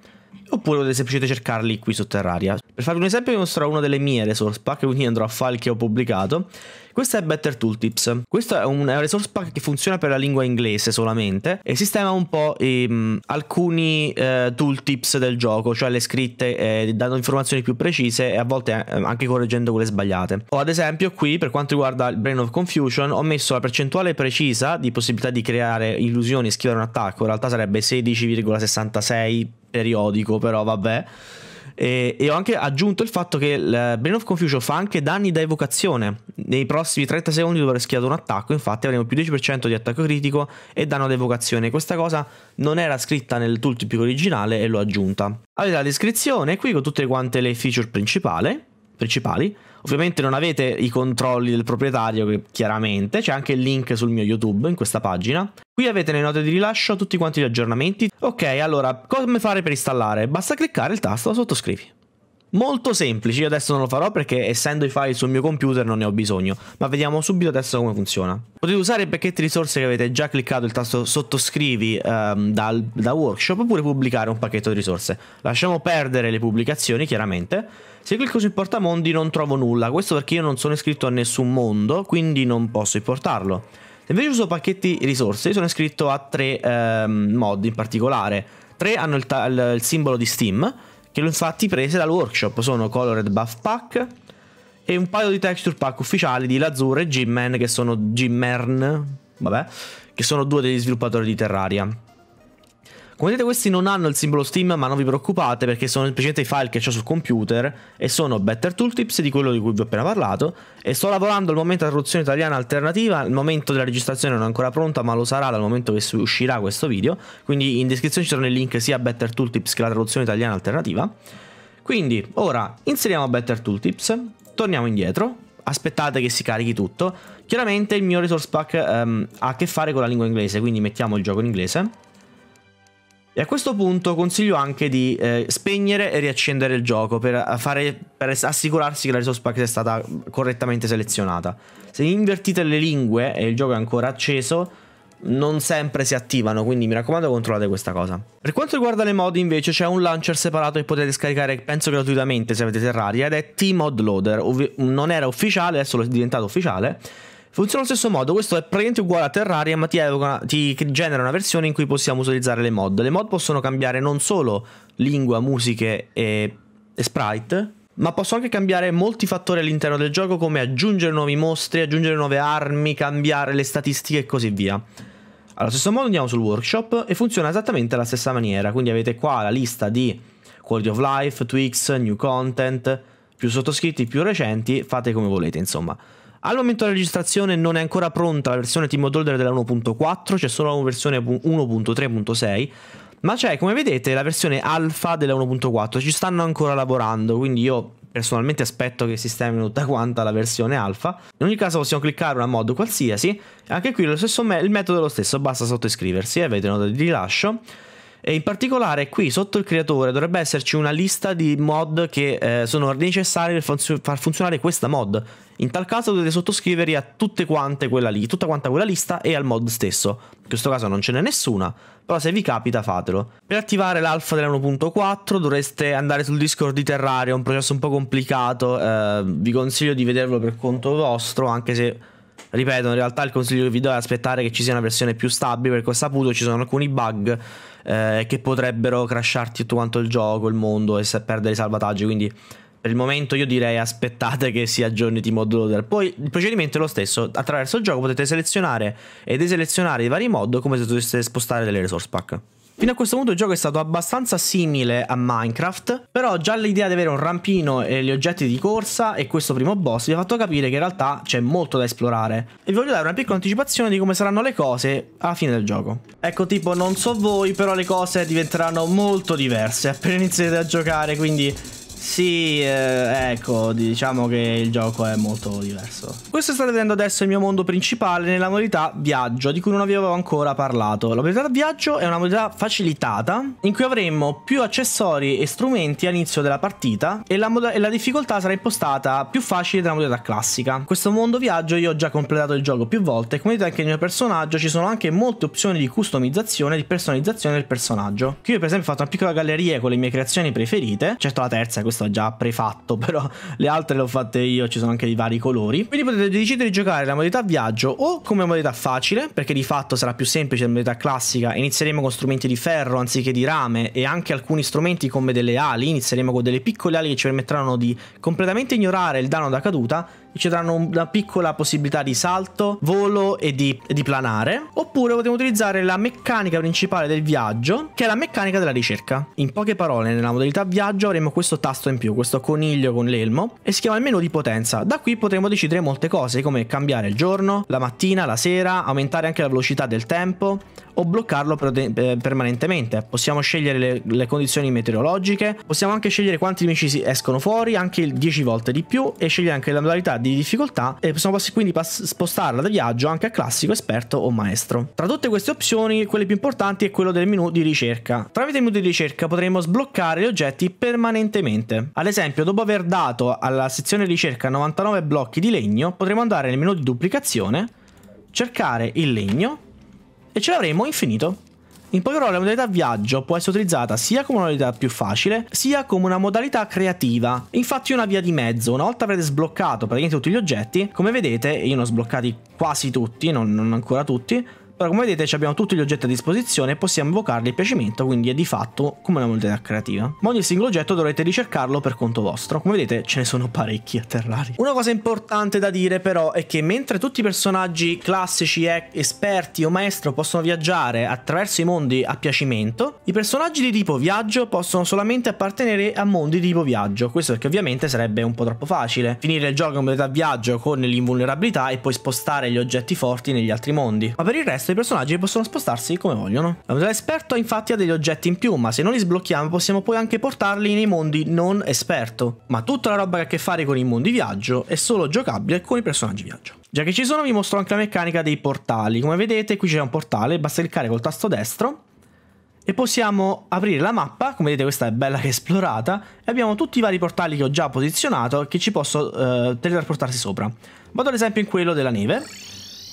Speaker 1: oppure potete semplicemente cercarli qui su Terraria. Per farvi un esempio vi mostrerò una delle mie resource pack, quindi andrò a file che ho pubblicato questa è Better Tooltips. Questo è un resource pack che funziona per la lingua inglese solamente e sistema un po' ehm, alcuni eh, tooltips del gioco, cioè le scritte, eh, dando informazioni più precise e a volte eh, anche correggendo quelle sbagliate. Ho ad esempio qui per quanto riguarda il Brain of Confusion ho messo la percentuale precisa di possibilità di creare illusioni e schivare un attacco, in realtà sarebbe 16,66 periodico, però vabbè. E, e ho anche aggiunto il fatto che il Brain of Confusion fa anche danni da evocazione. Nei prossimi 30 secondi dovrò rischiare un attacco, infatti avremo più 10% di attacco critico e danno da evocazione. Questa cosa non era scritta nel tooltip originale e l'ho aggiunta. Avete la descrizione qui con tutte quante le feature principali, principali Ovviamente non avete i controlli del proprietario, che chiaramente c'è anche il link sul mio YouTube in questa pagina. Qui avete le note di rilascio tutti quanti gli aggiornamenti. Ok, allora, come fare per installare? Basta cliccare il tasto sottoscrivi. Molto semplice, io adesso non lo farò perché essendo i file sul mio computer non ne ho bisogno, ma vediamo subito adesso come funziona. Potete usare i pacchetti risorse che avete già cliccato il tasto sottoscrivi um, dal, da workshop oppure pubblicare un pacchetto di risorse. Lasciamo perdere le pubblicazioni chiaramente se clicco su importa mondi non trovo nulla, questo perché io non sono iscritto a nessun mondo, quindi non posso importarlo. Se invece uso pacchetti risorse, io sono iscritto a tre eh, mod in particolare. Tre hanno il, il, il simbolo di Steam, che l'ho infatti prese dal workshop, sono Colored Buff Pack e un paio di texture pack ufficiali di Lazur e Gimman, che sono Gimmern, vabbè, che sono due degli sviluppatori di Terraria. Come vedete questi non hanno il simbolo Steam ma non vi preoccupate perché sono semplicemente i file che ho sul computer e sono Better Tooltips di quello di cui vi ho appena parlato e sto lavorando al momento alla traduzione italiana alternativa, il momento della registrazione non è ancora pronta ma lo sarà dal momento che uscirà questo video, quindi in descrizione ci saranno i link sia a Better Tooltips che la traduzione italiana alternativa. Quindi ora inseriamo Better Tooltips, torniamo indietro, aspettate che si carichi tutto, chiaramente il mio resource pack um, ha a che fare con la lingua inglese quindi mettiamo il gioco in inglese e a questo punto consiglio anche di eh, spegnere e riaccendere il gioco per, eh, fare, per assicurarsi che la resource pack sia stata correttamente selezionata. Se invertite le lingue e il gioco è ancora acceso, non sempre si attivano, quindi mi raccomando controllate questa cosa. Per quanto riguarda le mod invece c'è un launcher separato che potete scaricare penso gratuitamente se avete Terraria ed è T-Mod Loader, non era ufficiale, adesso è diventato ufficiale Funziona allo stesso modo, questo è praticamente uguale a Terraria ma ti, evoca, ti genera una versione in cui possiamo utilizzare le mod. Le mod possono cambiare non solo lingua, musiche e, e sprite, ma possono anche cambiare molti fattori all'interno del gioco come aggiungere nuovi mostri, aggiungere nuove armi, cambiare le statistiche e così via. Allo stesso modo andiamo sul workshop e funziona esattamente alla stessa maniera, quindi avete qua la lista di quality of life, tweaks, new content, più sottoscritti, più recenti, fate come volete insomma. Al momento della registrazione non è ancora pronta la versione team holder della 1.4, c'è solo la versione 1.3.6, ma c'è, come vedete, la versione alfa della 1.4, ci stanno ancora lavorando, quindi io personalmente aspetto che sistemino tutta quanta la versione alfa. In ogni caso possiamo cliccare una mod qualsiasi, anche qui me il metodo è lo stesso, basta sottoscriversi e avete nota di rilascio. E in particolare qui sotto il creatore dovrebbe esserci una lista di mod che eh, sono necessari per funzio far funzionare questa mod. In tal caso dovete sottoscrivervi a tutte quante quella lì, tutta quanta quella lista e al mod stesso. In questo caso non ce n'è nessuna, però se vi capita fatelo. Per attivare l'alfa della 1.4 dovreste andare sul Discord di Terraria, è un processo un po' complicato, eh, vi consiglio di vederlo per conto vostro anche se Ripeto, in realtà il consiglio che vi do è aspettare che ci sia una versione più stabile perché ho saputo ci sono alcuni bug eh, che potrebbero crasharti tutto quanto il gioco, il mondo e perdere i salvataggi, quindi per il momento io direi aspettate che si aggiorni T-Mod Loader. Poi il procedimento è lo stesso, attraverso il gioco potete selezionare e deselezionare i vari mod come se doveste spostare delle resource pack. Fino a questo punto il gioco è stato abbastanza simile a Minecraft, però già l'idea di avere un rampino e gli oggetti di corsa e questo primo boss vi ha fatto capire che in realtà c'è molto da esplorare. E vi voglio dare una piccola anticipazione di come saranno le cose alla fine del gioco. Ecco tipo non so voi, però le cose diventeranno molto diverse appena inizierete a giocare, quindi sì, eh, ecco, diciamo che il gioco è molto diverso. Questo sta vedendo adesso il mio mondo principale nella modalità viaggio, di cui non avevo ancora parlato. La modalità viaggio è una modalità facilitata, in cui avremo più accessori e strumenti all'inizio della partita e la, e la, difficoltà sarà impostata più facile della modalità classica. Questo mondo viaggio io ho già completato il gioco più volte e come vedete anche nel mio personaggio ci sono anche molte opzioni di customizzazione e di personalizzazione del personaggio. Qui io per esempio ho fatto una piccola galleria con le mie creazioni preferite, certo la terza è questo è già prefatto, però le altre le ho fatte io, ci sono anche i vari colori. Quindi potete decidere di giocare la modalità viaggio o come modalità facile, perché di fatto sarà più semplice la modalità classica, inizieremo con strumenti di ferro anziché di rame e anche alcuni strumenti come delle ali, inizieremo con delle piccole ali che ci permetteranno di completamente ignorare il danno da caduta ci daranno una piccola possibilità di salto, volo e di, e di planare. Oppure potremo utilizzare la meccanica principale del viaggio, che è la meccanica della ricerca. In poche parole, nella modalità viaggio avremo questo tasto in più, questo coniglio con l'elmo, e si chiama il menu di potenza. Da qui potremo decidere molte cose, come cambiare il giorno, la mattina, la sera, aumentare anche la velocità del tempo, o bloccarlo permanentemente. Possiamo scegliere le, le condizioni meteorologiche, possiamo anche scegliere quanti nemici escono fuori, anche 10 volte di più e scegliere anche la modalità di difficoltà e possiamo quindi spostarla da viaggio anche a classico, esperto o maestro. Tra tutte queste opzioni, quelle più importanti è quello del menu di ricerca. Tramite il menu di ricerca potremo sbloccare gli oggetti permanentemente. Ad esempio, dopo aver dato alla sezione ricerca 99 blocchi di legno, potremo andare nel menu di duplicazione, cercare il legno e ce l'avremo infinito. In poche parole, la modalità viaggio può essere utilizzata sia come una modalità più facile, sia come una modalità creativa. Infatti una via di mezzo, una volta avrete sbloccato praticamente tutti gli oggetti, come vedete, io ne ho sbloccati quasi tutti, non, non ancora tutti, però come vedete abbiamo tutti gli oggetti a disposizione e possiamo invocarli a piacimento, quindi è di fatto come una modalità creativa. Ma ogni singolo oggetto dovrete ricercarlo per conto vostro. Come vedete ce ne sono parecchi a Terrari. Una cosa importante da dire però è che mentre tutti i personaggi classici, esperti o maestro possono viaggiare attraverso i mondi a piacimento, i personaggi di tipo viaggio possono solamente appartenere a mondi di tipo viaggio. Questo perché ovviamente sarebbe un po' troppo facile. Finire il gioco in modalità viaggio con l'invulnerabilità e poi spostare gli oggetti forti negli altri mondi. Ma per il resto i personaggi possono spostarsi come vogliono. L'esperto infatti ha degli oggetti in più, ma se non li sblocchiamo possiamo poi anche portarli nei mondi non esperto. Ma tutta la roba che ha a che fare con i mondi viaggio è solo giocabile con i personaggi viaggio. Già che ci sono vi mostro anche la meccanica dei portali. Come vedete qui c'è un portale, basta cliccare col tasto destro e possiamo aprire la mappa, come vedete questa è bella che è esplorata, e abbiamo tutti i vari portali che ho già posizionato che ci posso eh, teletrasportarsi sopra. Vado ad esempio in quello della neve,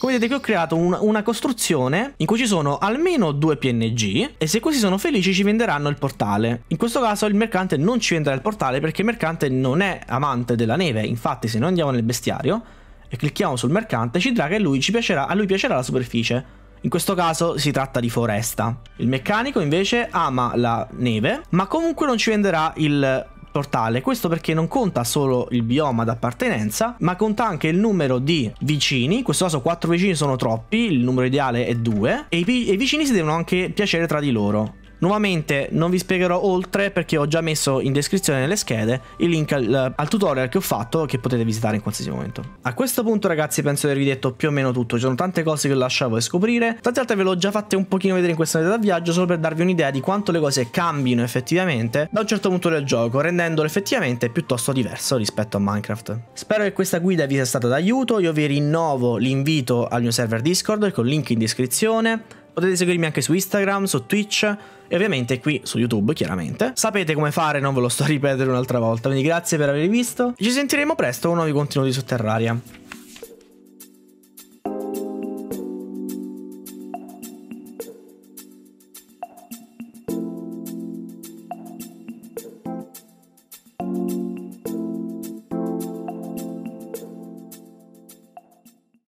Speaker 1: come vedete che ho creato un, una costruzione in cui ci sono almeno due PNG e se questi sono felici ci venderanno il portale. In questo caso il mercante non ci venderà il portale perché il mercante non è amante della neve, infatti se noi andiamo nel bestiario e clicchiamo sul mercante ci dirà che lui piacerà, a lui piacerà la superficie. In questo caso si tratta di foresta. Il meccanico invece ama la neve, ma comunque non ci venderà il portale. Questo perché non conta solo il bioma d'appartenenza, ma conta anche il numero di vicini. In questo caso quattro vicini sono troppi, il numero ideale è due. E i, i vicini si devono anche piacere tra di loro. Nuovamente non vi spiegherò oltre perché ho già messo in descrizione nelle schede il link al, al, tutorial che ho fatto che potete visitare in qualsiasi momento. A questo punto ragazzi penso di avervi detto più o meno tutto, ci sono tante cose che lasciavo e scoprire, tante altre ve l'ho già fatte un pochino vedere in questa metà da viaggio solo per darvi un'idea di quanto le cose cambino effettivamente da un certo punto del gioco, rendendolo effettivamente piuttosto diverso rispetto a Minecraft. Spero che questa guida vi sia stata d'aiuto, io vi rinnovo l'invito al mio server Discord con il link in descrizione, Potete seguirmi anche su Instagram, su Twitch e ovviamente qui su YouTube, chiaramente. Sapete come fare, non ve lo sto a ripetere un'altra volta, quindi grazie per avervi visto. Ci sentiremo presto con nuovi contenuti su Terraria.